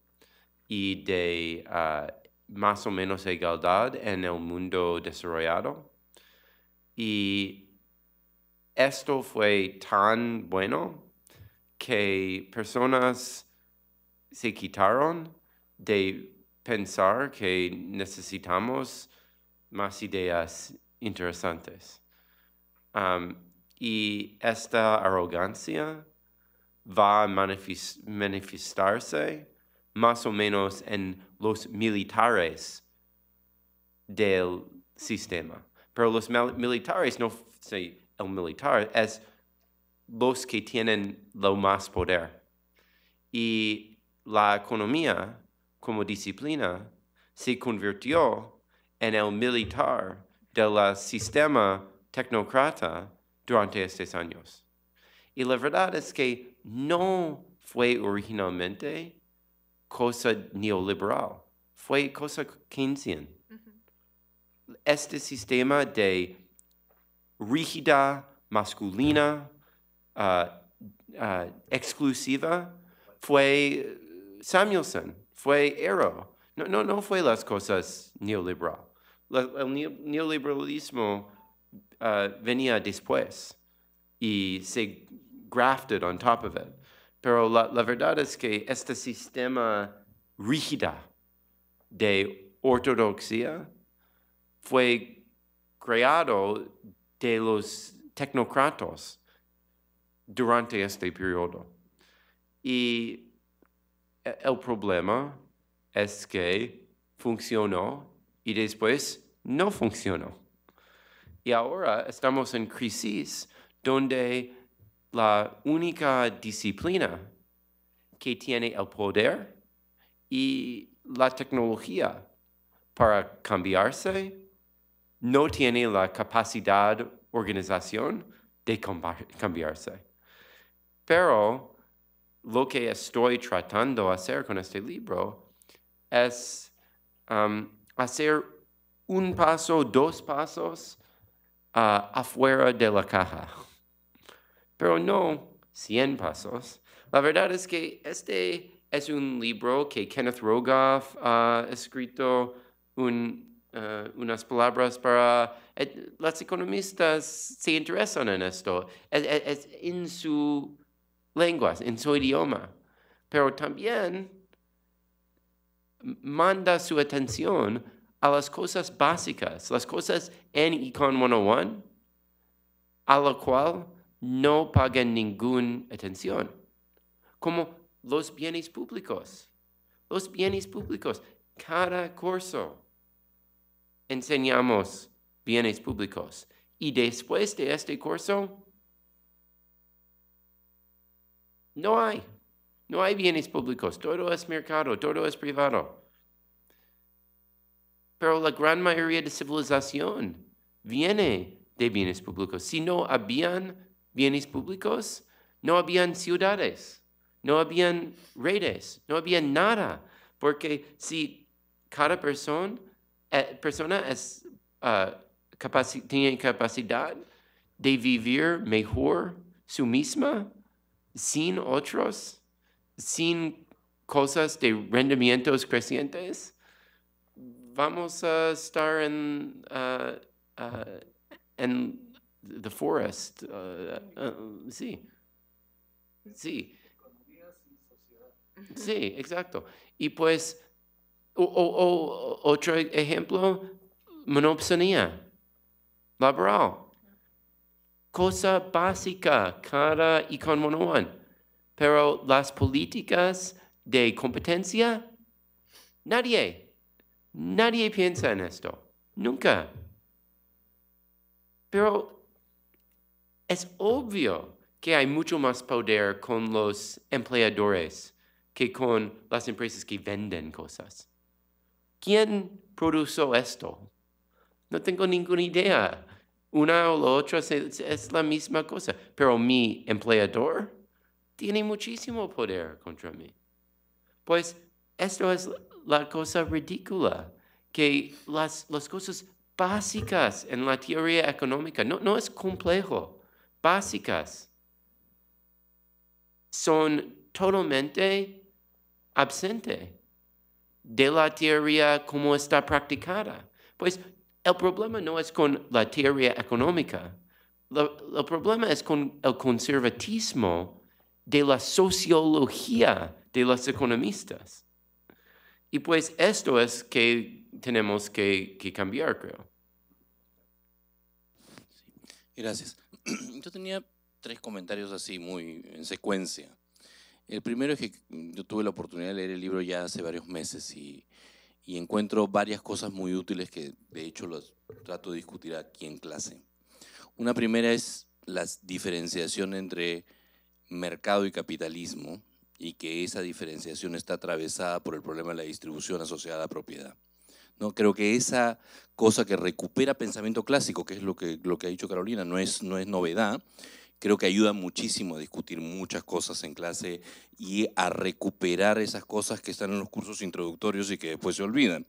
y de ah, más o menos igualdad en el mundo desarrollado. Y esto fue tan bueno que personas se quitaron de pensar que necesitamos más ideas interesantes. y esta arrogancia va a manifestarse más o menos en los militares del sistema. Pero los militares no, sé el militar es los que tienen lo más poder. Y la economía como disciplina se convirtió en el militar del sistema tecnocrata durante estos años. Y la verdad es que no fue originalmente cosa neoliberal, fue cosa keynesian. Este sistema de rígida, masculina, ah, ah, exclusiva, fue Samuelson, fue Ero. No, no, no fue las cosas neoliberal. el neoliberalismo uh, venía después y se grafted on top of it. Pero la, verdad es que este sistema rígida de ortodoxia fue creado de los tecnocratos durante este periodo. Y el problema es que funcionó y e después no funcionó. Y e ahora estamos en em crisis donde la única disciplina que tiene el poder y la tecnología para cambiarse no tiene la capacidad organización de cambiarse. Pero lo que estoy tratando de hacer con este libro es um, hacer un paso, dos pasos uh, afuera de la caja, pero no 100 pasos. La verdad es que este es un libro que Kenneth Rogoff ha escrito uh, unas palabras para... Eh, las economistas se interesan en esto. es en su lenguas, en su idioma, pero también manda su atención a las cosas básicas, las cosas en Econ 101, a la cual no pagan ninguna atención, como los bienes públicos. Los bienes públicos. Cada curso enseñamos bienes públicos. Y después de este curso, No hay. No hay bienes públicos. Todo es mercado, todo es privado. Pero la gran mayoría de civilización viene de bienes públicos. Si no habían bienes públicos, no habían ciudades, no habían redes, no había nada. Porque si cada persona, eh, es, ah, tiene capacidad de vivir mejor su misma, sin otros, sin cosas de rendimientos crecientes, vamos a estar en, uh, uh, en the forest. Uh, sí. Sí. Sí, exacto. Y pues, otro ejemplo, monopsonía laboral cosa básica, cara y 101. Pero las políticas de competencia, nadie, nadie piensa en esto, nunca. Pero es obvio que hay mucho más poder con los empleadores que con las empresas que venden cosas. ¿Quién produjo esto? No tengo ninguna idea una o la otra es, la misma cosa, pero mi empleador tiene muchísimo poder contra mí. Pues esto es la cosa ridícula, que las, cosas básicas en la teoría económica, no, no es complejo, básicas, son totalmente absentes de la teoría como está practicada. Pues el problema no es con la teoría económica, el problema es con el conservatismo de la sociología de los economistas. Y pues esto es que tenemos que, que cambiar, creo. Gracias. (clears throat) Yo tenía tres comentarios así, muy en secuencia. El primero es que yo tuve la oportunidad de leer el libro ya hace varios meses y y encuentro varias cosas muy útiles que de hecho los trato de discutir aquí en clase. Una primera es la diferenciación entre mercado y capitalismo y que esa diferenciación está atravesada por el problema de la distribución asociada a propiedad. ¿no? Creo que esa cosa que recupera pensamiento clásico, que es lo que, lo que ha dicho Carolina, no es, no es novedad, creo que ayuda muchísimo a discutir muchas cosas en clase y a recuperar esas cosas que están en los cursos introductorios y que después se olvidan.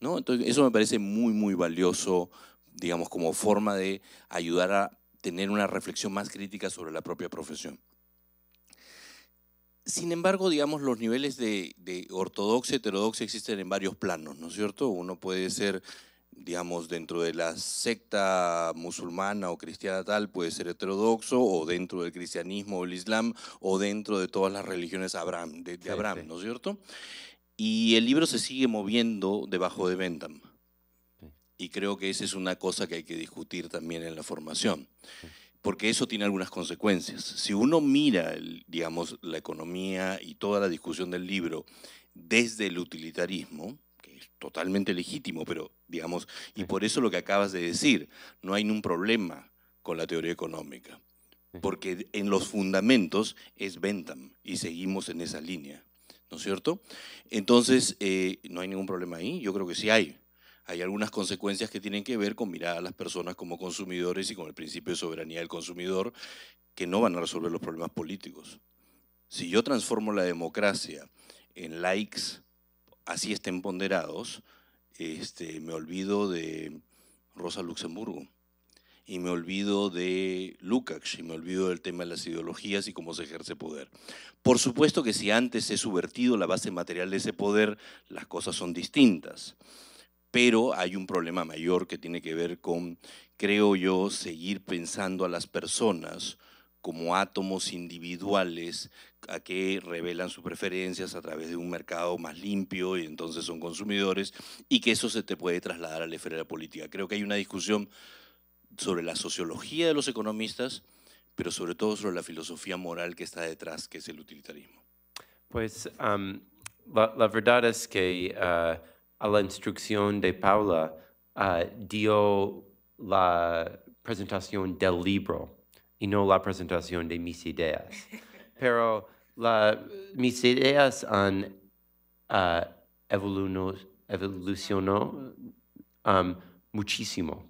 ¿no? Entonces, eso me parece muy, muy valioso, digamos, como forma de ayudar a tener una reflexión más crítica sobre la propia profesión. Sin embargo, digamos, los niveles de, de ortodoxia, heterodoxia existen en varios planos, ¿no es cierto? Uno puede ser digamos, dentro de la secta musulmana o cristiana tal, puede ser heterodoxo, o dentro del cristianismo o el islam, o dentro de todas las religiones de, Abraham, ¿no es cierto? Y el libro se sigue moviendo debajo de Bentham. Y creo que esa es una cosa que hay que discutir también en la formación porque eso tiene algunas consecuencias. Si uno mira, digamos, la economía y toda la discusión del libro desde el utilitarismo, totalmente legítimo, pero digamos, y por eso lo que acabas de decir, no hay ningún problema con la teoría económica, porque en los fundamentos es Bentham y seguimos en esa línea, ¿no es cierto? Entonces, eh, no hay ningún problema ahí, yo creo que sí hay. Hay algunas consecuencias que tienen que ver con mirar a las personas como consumidores y con el principio de soberanía del consumidor que no van a resolver los problemas políticos. Si yo transformo la democracia en likes, así estén ponderados, este, me olvido de Rosa Luxemburgo y me olvido de Lukács y me olvido del tema de las ideologías y cómo se ejerce poder. Por supuesto que si antes he subvertido la base material de ese poder, las cosas son distintas. Pero hay un problema mayor que tiene que ver con, creo yo, seguir pensando a las personas como átomos individuales a qué revelan sus preferencias a través de un mercado más limpio y entonces son consumidores y que eso se te puede trasladar a la esfera política. Creo que hay una discusión sobre la sociología de los economistas, pero sobre todo sobre la filosofía moral que está detrás, que es el utilitarismo. Pues la, verdad es que ah, a la instrucción de Paula ah, dio la presentación del libro y no la presentación de mis ideas. (laughs) pero la, mis ideas han ah, evolucionado um, muchísimo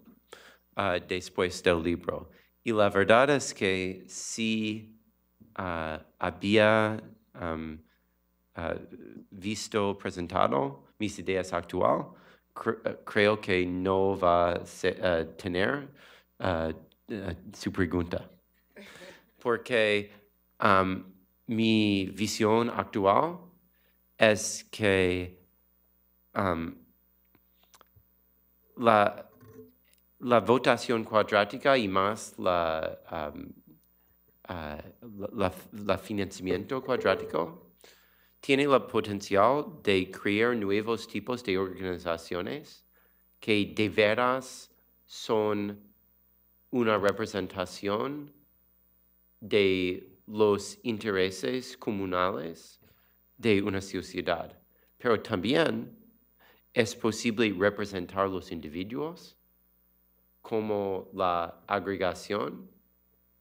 ah, después del libro. Y la verdad es que si ah, había um, visto presentado mis ideas actual, creo que no va a tener su pregunta. (laughs) Porque Um, mi visión actual es que um, la, votación cuadrática y más um, uh, la, la, financiamiento cuadrático tiene el potencial de crear nuevos tipos de organizaciones que de veras son una representación de los intereses comunales de una sociedad, pero también es posible representar los individuos como la agregación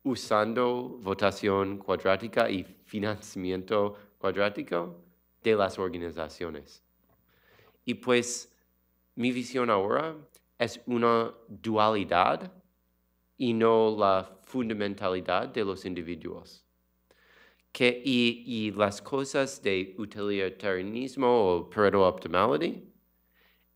usando votación cuadrática y financiamiento cuadrático de las organizaciones. Y pues mi visión ahora es una dualidad y no la fundamentalidad de los individuos que, y, las cosas de utilitarianismo o pareto optimality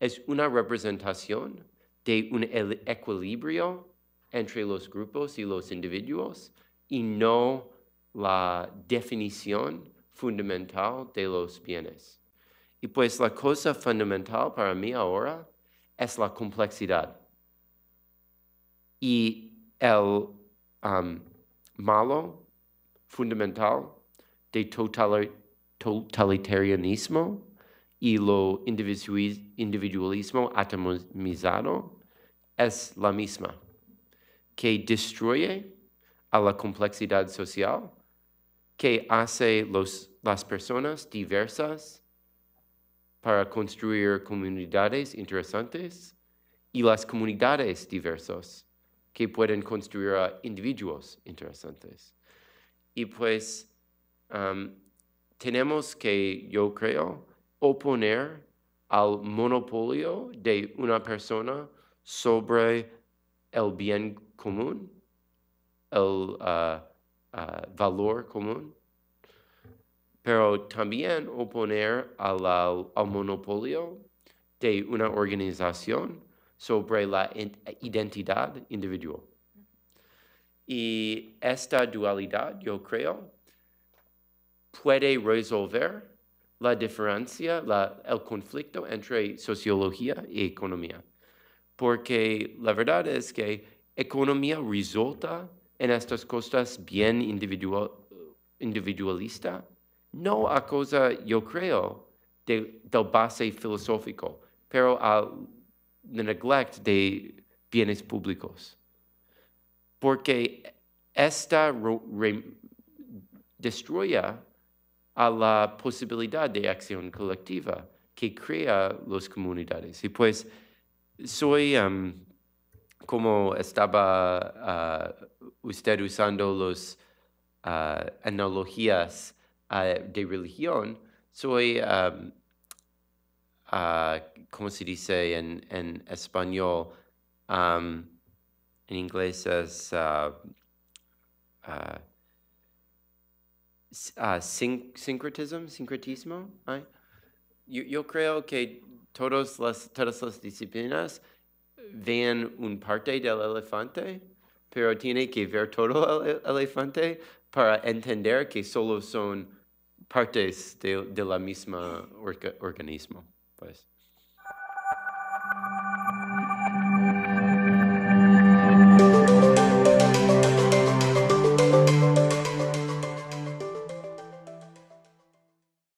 es una representación de un equilibrio entre los grupos y los individuos y no la definición fundamental de los bienes. Y pues la cosa fundamental para mí ahora es la complejidad. Y el malo fundamental de totalitarianismo y lo individualismo atomizado es la misma, que destruye a la complejidad social, que hace las personas diversas para construir comunidades interesantes y las comunidades diversas que pueden construir a individuos interesantes. Y pues um, tenemos que, yo creo, oponer al monopolio de una persona sobre el bien común, el uh, uh, valor común, pero también oponer al monopolio de una organización sobre la identidad individual. Y esta dualidad, yo creo, puede resolver la diferencia, el conflicto entre sociología y economía. Porque la verdad es que economía resulta en estas cosas bien individualista, no a cosa, yo creo, del base filosófico, pero al neglect de bienes públicos porque esta destruye a la posibilidad de acción colectiva que crea las comunidades. Y pues soy, em, como estaba ah, usted usando las ah, analogías ah, de religión, soy, em, como se dice en, español? en inglés es ah, ah, ah, sincretismo. Yo, creo que las, todas las disciplinas ven un parte del elefante, pero tiene que ver todo el e-, elefante para entender que solo son partes de, la misma organismo.